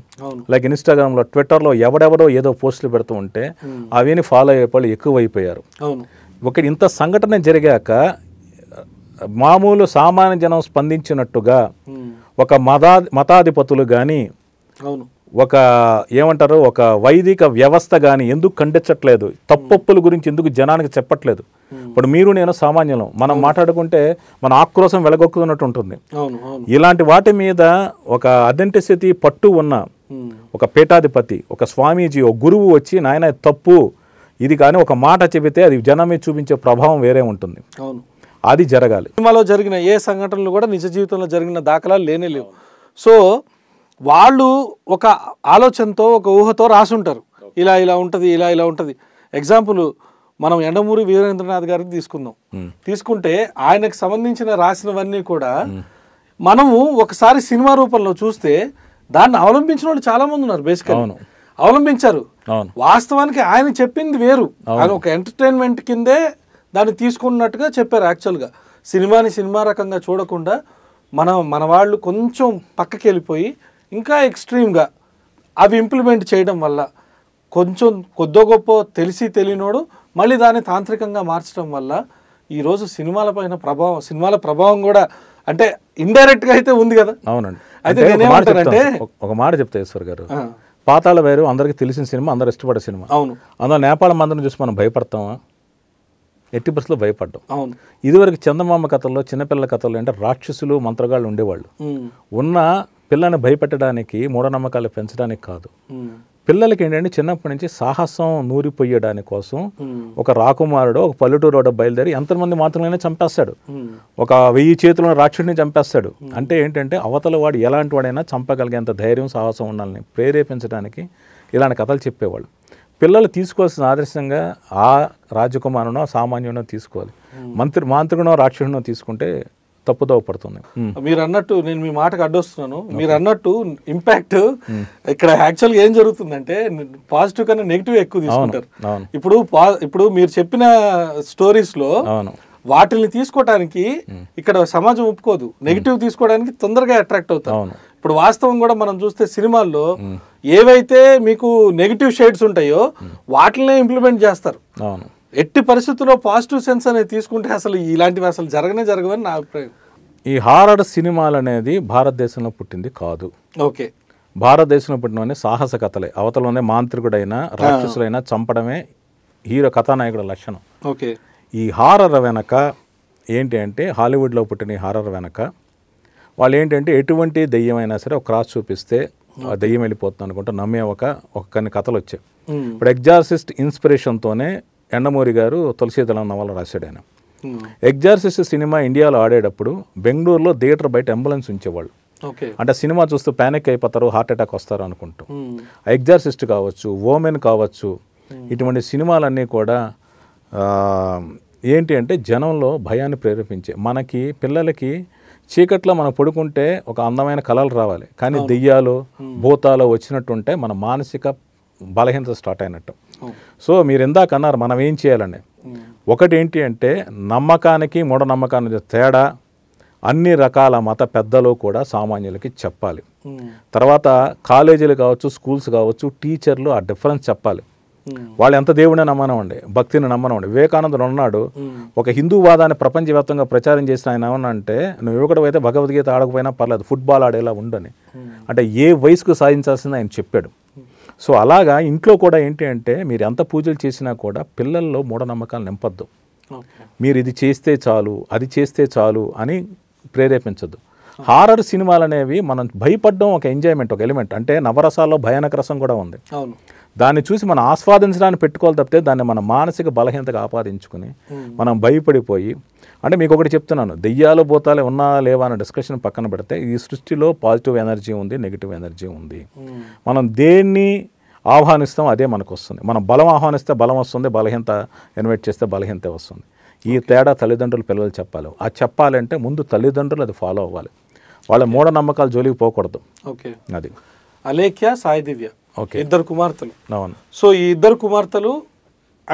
లేక ఇన్స్టాగ్రామ్లో ట్విట్టర్లో ఎవడెవడో ఏదో పోస్టులు పెడుతూ ఉంటే అవన్నీ ఫాలో అయ్యే వాళ్ళు ఎక్కువైపోయారు ఒకటి ఇంత సంఘటన జరిగాక మామూలు సామాన్య జనం స్పందించినట్టుగా ఒక మతా మతాధిపతులు కానీ ఒక ఏమంటారు ఒక వైదిక వ్యవస్థ కానీ ఎందుకు ఖండించట్లేదు తప్పప్పుల గురించి ఎందుకు జనానికి చెప్పట్లేదు ఇప్పుడు మీరు నేను సామాన్యులం మనం మాట్లాడుకుంటే మన ఆక్రోశం వెలగొక్కుతున్నట్టు ఉంటుంది ఇలాంటి వాటి మీద ఒక అథెంటిసిటీ పట్టు ఉన్న ఒక పీఠాధిపతి ఒక స్వామీజీ ఒక గురువు వచ్చి నాయన తప్పు ఇది కానీ ఒక మాట చెబితే అది జనమే చూపించే ప్రభావం వేరే ఉంటుంది అది జరగాలి సినిమాలో జరిగిన ఏ సంఘటనలు కూడా నిజ జీవితంలో జరిగిన దాఖలాలు లేనే లేవు సో వాళ్ళు ఒక ఆలోచనతో ఒక ఊహతో రాసుంటారు ఇలా ఇలా ఉంటుంది ఇలా ఇలా ఉంటుంది ఎగ్జాంపుల్ మనం ఎండమూరి వీరేంద్రనాథ్ గారిని తీసుకుందాం తీసుకుంటే ఆయనకు సంబంధించిన రాసినవన్నీ కూడా మనము ఒకసారి సినిమా రూపంలో చూస్తే దాన్ని అవలంబించిన వాళ్ళు చాలా మంది ఉన్నారు బేసిక్ అవలంబించారు వాస్తవానికి ఆయన చెప్పింది వేరు ఆయన ఒక ఎంటర్టైన్మెంట్ కిందే దాన్ని తీసుకున్నట్టుగా చెప్పారు యాక్చువల్గా సినిమాని సినిమా రకంగా చూడకుండా మన మన వాళ్ళు కొంచెం పక్కకి వెళ్ళిపోయి ఇంకా ఎక్స్ట్రీమ్గా అవి ఇంప్లిమెంట్ చేయడం వల్ల కొంచెం కొద్దో గొప్ప తెలిసి తెలియనోడు మళ్ళీ దాన్ని తాంత్రికంగా మార్చడం వల్ల ఈరోజు సినిమాల పైన ప్రభావం సినిమాల ప్రభావం కూడా అంటే ఇండైరెక్ట్గా అయితే ఉంది కదా అవునండి అయితే నేనేమంటానంటే ఒక మాట చెప్తా ఈశ్వర్ గారు పాతాళ వేరు అందరికీ తెలిసిన సినిమా అందరు ఇష్టపడే సినిమా అవును అందులో నేపాళ మందరం చూసి మనం భయపడతామా ఎట్టి పరిస్థితుల్లో భయపడ్డాం అవును ఇదివరకు చందమామ కథల్లో చిన్నపిల్లల కథల్లో అంటే రాక్షసులు మంత్రగాళ్ళు ఉండేవాళ్ళు ఉన్న పిల్లల్ని భయపెట్టడానికి మూఢనమ్మకాలు పెంచడానికి కాదు పిల్లలకి ఏంటంటే చిన్నప్పటి నుంచి సాహసం నూరిపోయడానికి కోసం ఒక రాకుమారుడు ఒక పల్లెటూరు బయలుదేరి ఎంతమంది మాత్రమే చంపేస్తాడు ఒక వెయ్యి చేతులను రాక్షుడిని చంపేస్తాడు అంటే ఏంటంటే అవతల వాడు ఎలాంటి వాడైనా చంపగలిగేంత ధైర్యం సాహసం ఉండాలని ప్రేరేపించడానికి ఇలాంటి కథలు చెప్పేవాళ్ళు పిల్లలు తీసుకోవాల్సిన ఆదర్శంగా ఆ రాజకుమారునో సామాన్యునో తీసుకోవాలి మంత్రి మాంత్రికునో రాక్షసునో తీసుకుంటే తప్పుదోవ పడుతుంది మీరు అన్నట్టు నేను మీ మాటకు అడ్డొస్తున్నాను మీరు అన్నట్టు ఇంపాక్ట్ ఇక్కడ యాక్చువల్గా ఏం జరుగుతుందంటే పాజిటివ్ కన్నా నెగిటివ్ ఎక్కువ తీసుకుంటారు ఇప్పుడు ఇప్పుడు మీరు చెప్పిన స్టోరీస్లో వాటిని తీసుకోవడానికి ఇక్కడ సమాజం ఒప్పుకోదు నెగిటివ్ తీసుకోవడానికి తొందరగా అట్రాక్ట్ అవుతారు ఇప్పుడు వాస్తవం కూడా మనం చూస్తే సినిమాల్లో ఏవైతే మీకు నెగిటివ్ షేడ్స్ ఉంటాయో వాటినే ఇంప్లిమెంట్ చేస్తారు ఎట్టి పరిస్థితుల్లో పాజిటివ్ సెన్స్ అనేది తీసుకుంటే అసలు ఇలాంటివి అసలు జరగనే జరగవని నా అభిప్రాయం ఈ హారర్ సినిమాలు అనేది భారతదేశంలో పుట్టింది కాదు ఓకే భారతదేశంలో పుట్టిన సాహస కథలే అవతలనే మాంత్రికుడైన రాక్షసులైనా చంపడమే హీరో కథానాయకుడు లక్షణం ఓకే ఈ హారర్ వెనక ఏంటి అంటే హాలీవుడ్లో పుట్టిన ఈ హారర్ వెనక వాళ్ళు ఏంటంటే ఎటువంటి దెయ్యమైనా సరే ఒక క్రాస్ చూపిస్తే ఆ దెయ్యం వెళ్ళిపోతుంది అనుకుంటా నమ్మే ఒక కొన్ని కథలు వచ్చాయి ఇప్పుడు ఎగ్జార్సిస్ట్ ఇన్స్పిరేషన్తోనే ఎండమూరి గారు తులసీదళం నవల రాశాడు ఆయన hmm. ఎగ్జార్సిస్ సినిమా ఇండియాలో ఆడేటప్పుడు బెంగళూరులో థియేటర్ బయట అంబులెన్స్ ఉంచేవాళ్ళు అంటే సినిమా చూస్తూ ప్యానిక్ అయిపోతారు హార్ట్ అటాక్ వస్తారు అనుకుంటూ hmm. ఎగ్జార్సిస్ట్ కావచ్చు ఓమెన్ కావచ్చు hmm. ఇటువంటి సినిమాలన్నీ కూడా ఏంటి అంటే జనంలో భయాన్ని ప్రేరేపించే మనకి పిల్లలకి చీకట్లో మనం పడుకుంటే ఒక అందమైన కళలు రావాలి కానీ దెయ్యాలు భూతాలు వచ్చినట్టుంటే మన మానసిక బలహీనత స్టార్ట్ అయినట్టు సో మీరు ఇందాక అన్నారు మనం ఏం చేయాలండి ఒకటి ఏంటి అంటే నమ్మకానికి మూఢనమ్మకానికి తేడా అన్ని రకాల మత పెద్దలు కూడా సామాన్యులకి చెప్పాలి తర్వాత కాలేజీలు కావచ్చు స్కూల్స్ కావచ్చు టీచర్లు ఆ డిఫరెన్స్ చెప్పాలి వాళ్ళు ఎంత దేవుడిని నమ్మనవండి భక్తిని నమ్మనవండి వివేకానందుడు ఉన్నాడు ఒక హిందూ వాదాన్ని ప్రపంచవ్యాప్తంగా ప్రచారం చేసిన ఆయన అంటే నువ్వు యువకుడు అయితే భగవద్గీత ఆడకపోయినా పర్లేదు ఫుట్బాల్ ఆడేలా ఉండని అంటే ఏ వయసుకు సాధించాల్సింది ఆయన చెప్పాడు సో అలాగా ఇంట్లో కూడా ఏంటి అంటే మీరు ఎంత పూజలు చేసినా కూడా పిల్లల్లో మూఢనమ్మకాలు నింపద్దు మీరు ఇది చేస్తే చాలు అది చేస్తే చాలు అని ప్రేరేపించద్దు హారర్ సినిమాలు అనేవి మనం భయపడడం ఒక ఎంజాయ్మెంట్ ఒక ఎలిమెంట్ అంటే నవరసాల్లో భయానక రసం కూడా ఉంది దాన్ని చూసి మనం ఆస్వాదించడానికి పెట్టుకోవాలి తప్పితే దాన్ని మన మానసిక బలహీనతగా ఆపాదించుకుని మనం భయపడిపోయి అంటే మీకు ఒకటి చెప్తున్నాను దెయ్యాలు భూతాలు ఉన్నా లేవా అనే డిస్కషన్ పక్కన పెడితే ఈ సృష్టిలో పాజిటివ్ ఎనర్జీ ఉంది నెగిటివ్ ఎనర్జీ ఉంది hmm. మనం దేన్ని ఆహ్వానిస్తాం అదే మనకు వస్తుంది మనం బలం ఆహ్వానిస్తే బలం వస్తుంది బలహీనత ఇన్వైట్ చేస్తే బలహీనత వస్తుంది ఈ తేడా తల్లిదండ్రులు పిల్లలు చెప్పాలి ఆ చెప్పాలంటే ముందు తల్లిదండ్రులు అది ఫాలో అవ్వాలి వాళ్ళ మూఢనమ్మకాలు జోలికి పోకూడదు ఓకే అది అలేఖ్య సాయి దివ్య ఓకే ఇద్దరు కుమార్తెలు అవును సో ఈ ఇద్దరు కుమార్తెలు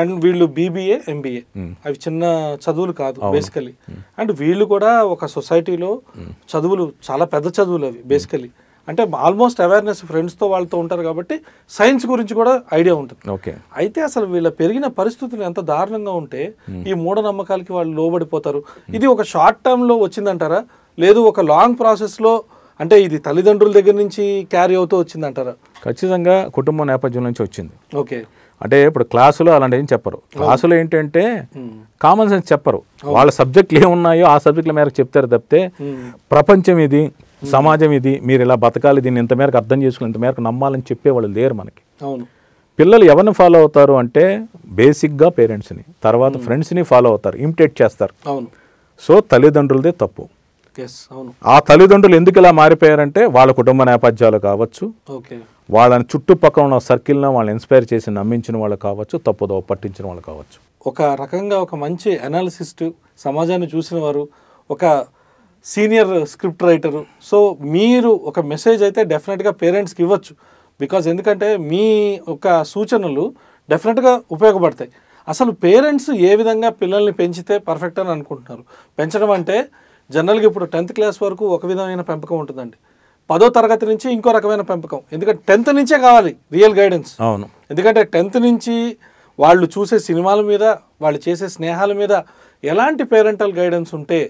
అండ్ వీళ్ళు బీబీఏ ఎంబీఏ hmm. అవి చిన్న చదువులు కాదు బేసికలీ hmm. అండ్ వీళ్ళు కూడా ఒక సొసైటీలో hmm. చదువులు చాలా పెద్ద చదువులు అవి బేసికలీ అంటే ఆల్మోస్ట్ అవేర్నెస్ ఫ్రెండ్స్తో వాళ్ళతో ఉంటారు కాబట్టి సైన్స్ గురించి కూడా ఐడియా ఉంటుంది ఓకే అయితే అసలు వీళ్ళ పెరిగిన పరిస్థితులు ఎంత దారుణంగా ఉంటే ఈ మూఢనమ్మకాలకి వాళ్ళు లోబడిపోతారు ఇది ఒక షార్ట్ టర్మ్లో వచ్చిందంటారా లేదు ఒక లాంగ్ ప్రాసెస్లో అంటే ఇది తల్లిదండ్రుల దగ్గర నుంచి క్యారీ అవుతూ వచ్చింది అంటారా ఖచ్చితంగా కుటుంబ నేపథ్యం నుంచి వచ్చింది ఓకే అంటే ఇప్పుడు క్లాసులో అలాంటి ఏం చెప్పరు క్లాసులో ఏంటంటే కామన్ సెన్స్ చెప్పరు వాళ్ళ సబ్జెక్టులు ఏమున్నాయో ఆ సబ్జెక్టుల మేరకు చెప్తారు తప్పితే ప్రపంచం ఇది సమాజం ఇది మీరు ఇలా బతకాలి దీన్ని ఇంత మేరకు అర్థం చేసుకుని ఇంత మేరకు నమ్మాలని చెప్పేవాళ్ళు లేరు మనకి అవును పిల్లలు ఎవరిని ఫాలో అవుతారు అంటే బేసిక్గా పేరెంట్స్ని తర్వాత ఫ్రెండ్స్ని ఫాలో అవుతారు ఇమిటేట్ చేస్తారు సో తల్లిదండ్రులదే తప్పు ఆ తల్లిదండ్రులు ఎందుకు ఇలా మారిపోయారంటే వాళ్ళ కుటుంబ నేపథ్యాలు కావచ్చు వాళ్ళని చుట్టుపక్కల ఉన్న సర్కిల్ను వాళ్ళని ఇన్స్పైర్ చేసి నమ్మించిన వాళ్ళు కావచ్చు తప్పుదో పట్టించిన వాళ్ళు కావచ్చు ఒక రకంగా ఒక మంచి అనాలిసిస్ట్ సమాజాన్ని చూసిన వారు ఒక సీనియర్ స్క్రిప్ట్ రైటరు సో మీరు ఒక మెసేజ్ అయితే డెఫినెట్గా పేరెంట్స్కి ఇవ్వచ్చు బికాజ్ ఎందుకంటే మీ ఒక సూచనలు డెఫినెట్గా ఉపయోగపడతాయి అసలు పేరెంట్స్ ఏ విధంగా పిల్లల్ని పెంచితే పర్ఫెక్ట్ అని అనుకుంటున్నారు పెంచడం అంటే జనరల్గా ఇప్పుడు టెన్త్ క్లాస్ వరకు ఒక విధమైన పెంపకం ఉంటుందండి పదో తరగతి నుంచి ఇంకో రకమైన పెంపకం ఎందుకంటే టెన్త్ నుంచే కావాలి రియల్ గైడెన్స్ అవును ఎందుకంటే టెన్త్ నుంచి వాళ్ళు చూసే సినిమాల మీద వాళ్ళు చేసే స్నేహాల మీద ఎలాంటి పేరెంటల్ గైడెన్స్ ఉంటే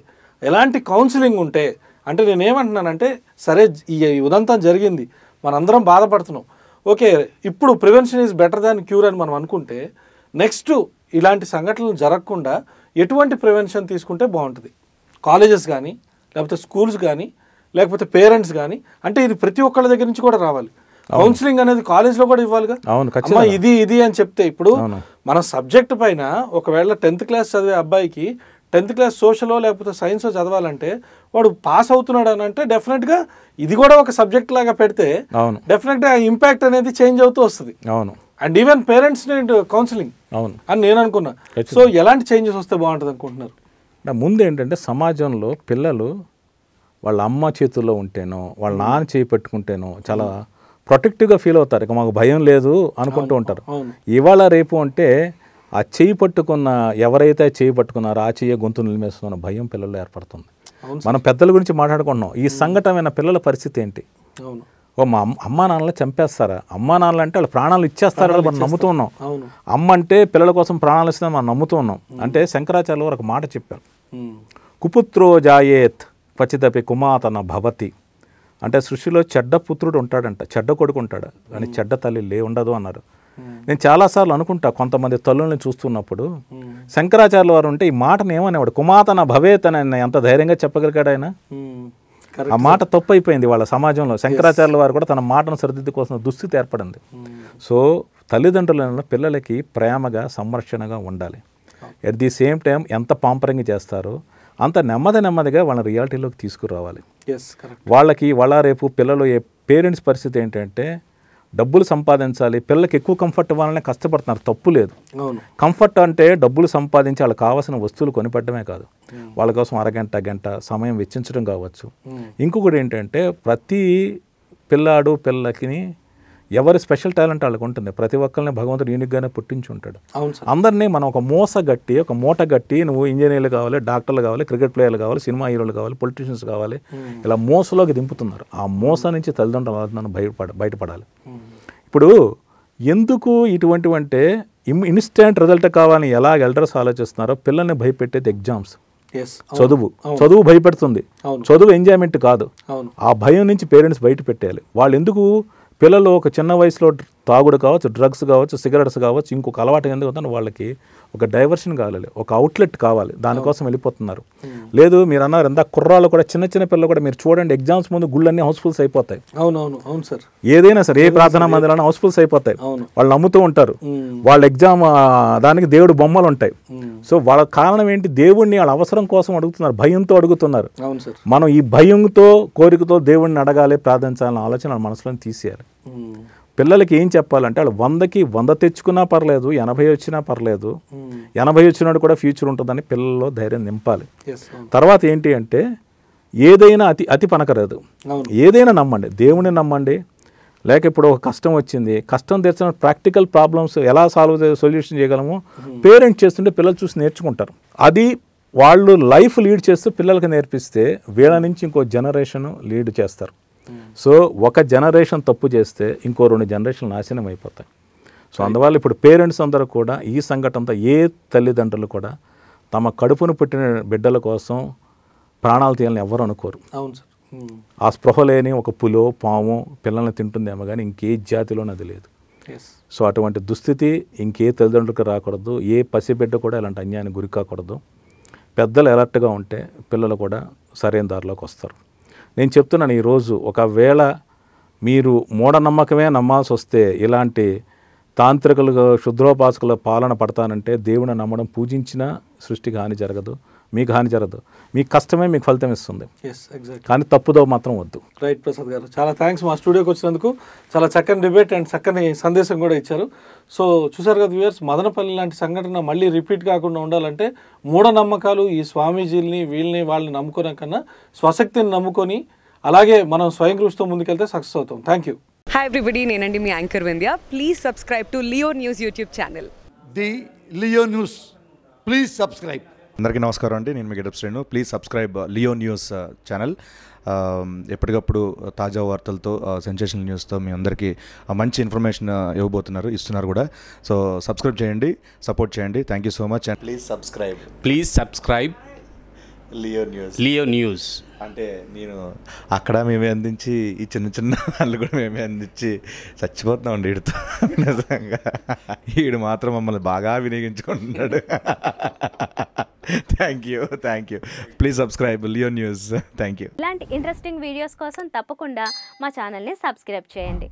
ఎలాంటి కౌన్సిలింగ్ ఉంటే అంటే నేనేమంటున్నానంటే సరే ఈ ఉదంతం జరిగింది మనందరం బాధపడుతున్నాం ఓకే ఇప్పుడు prevention is better than cure అని మనం అనుకుంటే నెక్స్ట్ ఇలాంటి సంఘటనలు జరగకుండా ఎటువంటి ప్రివెన్షన్ తీసుకుంటే బాగుంటుంది కాలేజెస్ కానీ లేకపోతే స్కూల్స్ కానీ లేకపోతే పేరెంట్స్ కానీ అంటే ఇది ప్రతి ఒక్కళ్ళ దగ్గర నుంచి కూడా రావాలి కౌన్సిలింగ్ అనేది కాలేజ్లో కూడా ఇవ్వాలిగా అవును ఇది ఇది అని చెప్తే ఇప్పుడు మన సబ్జెక్ట్ పైన ఒకవేళ టెన్త్ క్లాస్ చదివే అబ్బాయికి టెన్త్ క్లాస్ సోషలో లేకపోతే సైన్స్లో చదవాలంటే వాడు పాస్ అవుతున్నాడు అని అంటే డెఫినెట్గా ఇది కూడా ఒక సబ్జెక్ట్ లాగా పెడితే అవును డెఫినెట్గా ఇంపాక్ట్ అనేది చేంజ్ అవుతూ వస్తుంది అవును అండ్ ఈవెన్ పేరెంట్స్ కౌన్సిలింగ్ అవును అని నేను అనుకున్నా సో ఎలాంటి చేంజెస్ వస్తే బాగుంటుంది అనుకుంటున్నారు అంటే ముందు ఏంటంటే సమాజంలో పిల్లలు వాళ్ళ అమ్మ చేతుల్లో ఉంటేనో వాళ్ళ నాన్న చేయి పెట్టుకుంటేనో చాలా ప్రొటెక్టివ్గా ఫీల్ అవుతారు ఇక మాకు భయం లేదు అనుకుంటూ ఉంటారు ఇవాళ రేపు అంటే ఆ చేయి పట్టుకున్న ఎవరైతే చేయి పట్టుకున్నారో ఆ చెయ్యి గొంతు నిలిమేస్తున్న భయం పిల్లల్లో ఏర్పడుతుంది మనం పెద్దల గురించి మాట్లాడుకుంటున్నాం ఈ సంఘటన పిల్లల పరిస్థితి ఏంటి ఓ మా అమ్మా నాన్నలు చంపేస్తారా అమ్మా నాన్నలు అంటే వాళ్ళు ప్రాణాలు ఇచ్చేస్తారు మనం నమ్ముతూ ఉన్నాం అమ్మ అంటే పిల్లల కోసం ప్రాణాలు ఇస్తే మనం నమ్ముతూ ఉన్నాం అంటే శంకరాచార్య వారు ఒక మాట చెప్పారు కుపుత్రో జాయేత్ పచితపి కుమాతన భవతి అంటే సృష్టిలో చెడ్డ పుత్రుడు ఉంటాడంట చెడ్డ కొడుకు ఉంటాడు కానీ చెడ్డ తల్లి లే ఉండదు అన్నారు నేను చాలాసార్లు అనుకుంటా కొంతమంది తల్లుల్ని చూస్తున్నప్పుడు శంకరాచార్యుల వారు ఉంటే ఈ మాటను ఏమనేవాడు కుమాతన భవేత్ అని ఎంత ధైర్యంగా చెప్పగలిగాడు ఆయన hmm, ఆ మాట తప్పైపోయింది వాళ్ళ సమాజంలో శంకరాచార్యుల వారు కూడా తన మాటను కోసం దుస్థితి ఏర్పడింది hmm. సో తల్లిదండ్రుల పిల్లలకి ప్రేమగా సంరక్షణగా ఉండాలి అట్ ది సేమ్ టైం ఎంత పాంపరింగ్ చేస్తారో అంత నెమ్మది నెమ్మదిగా వాళ్ళని రియాలిటీలోకి తీసుకురావాలి వాళ్ళకి వాళ్ళ రేపు పిల్లలు ఏ పేరెంట్స్ పరిస్థితి ఏంటంటే డబ్బులు సంపాదించాలి పిల్లలకి ఎక్కువ కంఫర్ట్ ఇవ్వాలనే కష్టపడుతున్నారు తప్పు లేదు కంఫర్ట్ అంటే డబ్బులు సంపాదించి వాళ్ళకి కావాల్సిన వస్తువులు కొనిపెట్టడమే కాదు hmm. వాళ్ళ కోసం అరగంట గంట సమయం వెచ్చించడం కావచ్చు hmm. ఇంకొకటి ఏంటంటే ప్రతి పిల్లాడు పిల్లకి ఎవరి స్పెషల్ టాలెంట్ వాళ్ళకి ఉంటుంది ప్రతి ఒక్కరిని భగవంతుడు యూనిక్గానే పుట్టించి ఉంటాడు అందరినీ మనం ఒక మోస గట్టి ఒక మూట గట్టి నువ్వు ఇంజనీర్లు కావాలి డాక్టర్లు కావాలి క్రికెట్ ప్లేయర్లు కావాలి సినిమా హీరోలు కావాలి పొలిటీషియన్స్ కావాలి ఇలా మోసలోకి దింపుతున్నారు ఆ మోస నుంచి తల్లిదండ్రులు బయటపడ బయటపడాలి ఇప్పుడు ఎందుకు ఇటువంటివంటే ఇన్స్టెంట్ రిజల్ట్ కావాలని ఎలా ఎల్డర్స్ ఆలోచిస్తున్నారో పిల్లల్ని భయపెట్టేది ఎగ్జామ్స్ చదువు చదువు భయపెడుతుంది చదువు ఎంజాయ్మెంట్ కాదు ఆ భయం నుంచి పేరెంట్స్ బయట పెట్టాలి వాళ్ళు ఎందుకు పిల్లలు ఒక చిన్న వయసులో తాగుడు కావచ్చు డ్రగ్స్ కావచ్చు సిగరెట్స్ కావచ్చు ఇంకొక అలవాటు ఎందుకు అవుతాను వాళ్ళకి ఒక డైవర్షన్ కావాలి ఒక అవుట్లెట్ కావాలి దానికోసం వెళ్ళిపోతున్నారు లేదు మీరు అన్నారు ఎంత కుర్రాలు కూడా చిన్న చిన్న పిల్లలు కూడా మీరు చూడండి ఎగ్జామ్స్ ముందు గుళ్ళన్నీ హౌస్ఫుల్స్ అయిపోతాయి అవునవును అవును సార్ ఏదైనా సరే ఏ ప్రార్థనా మందిరాన్ని హౌస్ఫుల్స్ అయిపోతాయి వాళ్ళు నమ్ముతూ ఉంటారు వాళ్ళ ఎగ్జామ్ దానికి దేవుడు బొమ్మలు ఉంటాయి సో వాళ్ళ కారణం ఏంటి దేవుడిని వాళ్ళ అవసరం కోసం అడుగుతున్నారు భయంతో అడుగుతున్నారు మనం ఈ భయంతో కోరికతో దేవుడిని అడగాలి ప్రార్థించాలని ఆలోచన మనసులో తీసేయాలి పిల్లలకి ఏం చెప్పాలంటే వాళ్ళు వందకి వంద తెచ్చుకున్నా పర్లేదు ఎనభై వచ్చినా పర్లేదు ఎనభై వచ్చినాడు కూడా ఫ్యూచర్ ఉంటుందని పిల్లల్లో ధైర్యం నింపాలి తర్వాత ఏంటి అంటే ఏదైనా అతి అతి పనకరదు ఏదైనా నమ్మండి దేవుని నమ్మండి లేక ఇప్పుడు ఒక కష్టం వచ్చింది కష్టం తెచ్చిన ప్రాక్టికల్ ప్రాబ్లమ్స్ ఎలా సాల్వ్ సొల్యూషన్ చేయగలము hmm. పేరెంట్స్ చేస్తుంటే పిల్లలు చూసి నేర్చుకుంటారు అది వాళ్ళు లైఫ్ లీడ్ చేస్తూ పిల్లలకి నేర్పిస్తే వీళ్ళ నుంచి ఇంకో జనరేషన్ లీడ్ చేస్తారు సో ఒక జనరేషన్ తప్పు చేస్తే ఇంకో రెండు జనరేషన్లు నాశనం అయిపోతాయి సో అందువల్ల ఇప్పుడు పేరెంట్స్ అందరూ కూడా ఈ సంఘటనతో ఏ తల్లిదండ్రులు కూడా తమ కడుపును పుట్టిన బిడ్డల కోసం ప్రాణాలు తీయాలని ఎవరు అనుకోరు అవును సార్ ఆ స్పృహ లేని ఒక పులో పాము పిల్లల్ని తింటుందేమో కానీ ఇంకే జాతిలోనూ అది లేదు సో అటువంటి దుస్థితి ఇంకే తల్లిదండ్రులకు రాకూడదు ఏ పసిబిడ్డ కూడా ఇలాంటి అన్యాయానికి గురి కాకూడదు పెద్దలు అలర్ట్గా ఉంటే పిల్లలు కూడా సరైన దారిలోకి వస్తారు నేను చెప్తున్నాను ఈరోజు ఒకవేళ మీరు మూఢనమ్మకమే నమ్మాల్సి వస్తే ఇలాంటి తాంత్రికులు క్షుద్రోపాసకుల పాలన పడతానంటే దేవుని నమ్మడం పూజించిన సృష్టికి హాని జరగదు మీకు హాని జరగదు మీకు కష్టమే మీకు ఫలితం ఇస్తుంది కానీ తప్పుదో మాత్రం వద్దు రైట్ ప్రసాద్ గారు చాలా థ్యాంక్స్ మా స్టూడియోకి వచ్చినందుకు చాలా చక్కని డిబేట్ అండ్ చక్కని సందేశం కూడా ఇచ్చారు సో చూసారు కదా వ్యూయర్స్ మదనపల్లి లాంటి సంఘటన మళ్ళీ రిపీట్ కాకుండా ఉండాలంటే మూఢనమ్మకాలు ఈ స్వామీజీల్ని వీళ్ళని వాళ్ళని నమ్ముకునే కన్నా స్వశక్తిని నమ్ముకొని అలాగే మనం స్వయం కృషితో ముందుకెళ్తే సక్సెస్ అవుతాం థ్యాంక్ యూ హాయ్ ఎవ్రీబడి నేనండి మీ anchor Vindhya please subscribe to Leo news YouTube channel the Leo news please subscribe అందరికీ నమస్కారం అండి నేను మీ getup Srinu please subscribe Leo news channel ఎప్పటికప్పుడు తాజా వార్తలతో సెన్సేషన్ న్యూస్తో మీ అందరికీ మంచి ఇన్ఫర్మేషన్ ఇవ్వబోతున్నారు ఇస్తున్నారు కూడా సో సబ్స్క్రైబ్ చేయండి సపోర్ట్ చేయండి thank you so much and please subscribe please subscribe Leo news Leo news అంటే నేను అక్కడ మేమే అందించి ఈ చిన్న చిన్న వాళ్ళు కూడా మేమే అందించి చచ్చిపోతున్నాం అండి వీడితో నిజంగా వీడు మాత్రం మమ్మల్ని బాగా వినియోగించుకుంటున్నాడు thank you thank you please subscribe Leo news thank you ఇలాంటి ఇంట్రెస్టింగ్ వీడియోస్ కోసం తప్పకుండా మా ఛానల్ని సబ్స్క్రైబ్ చేయండి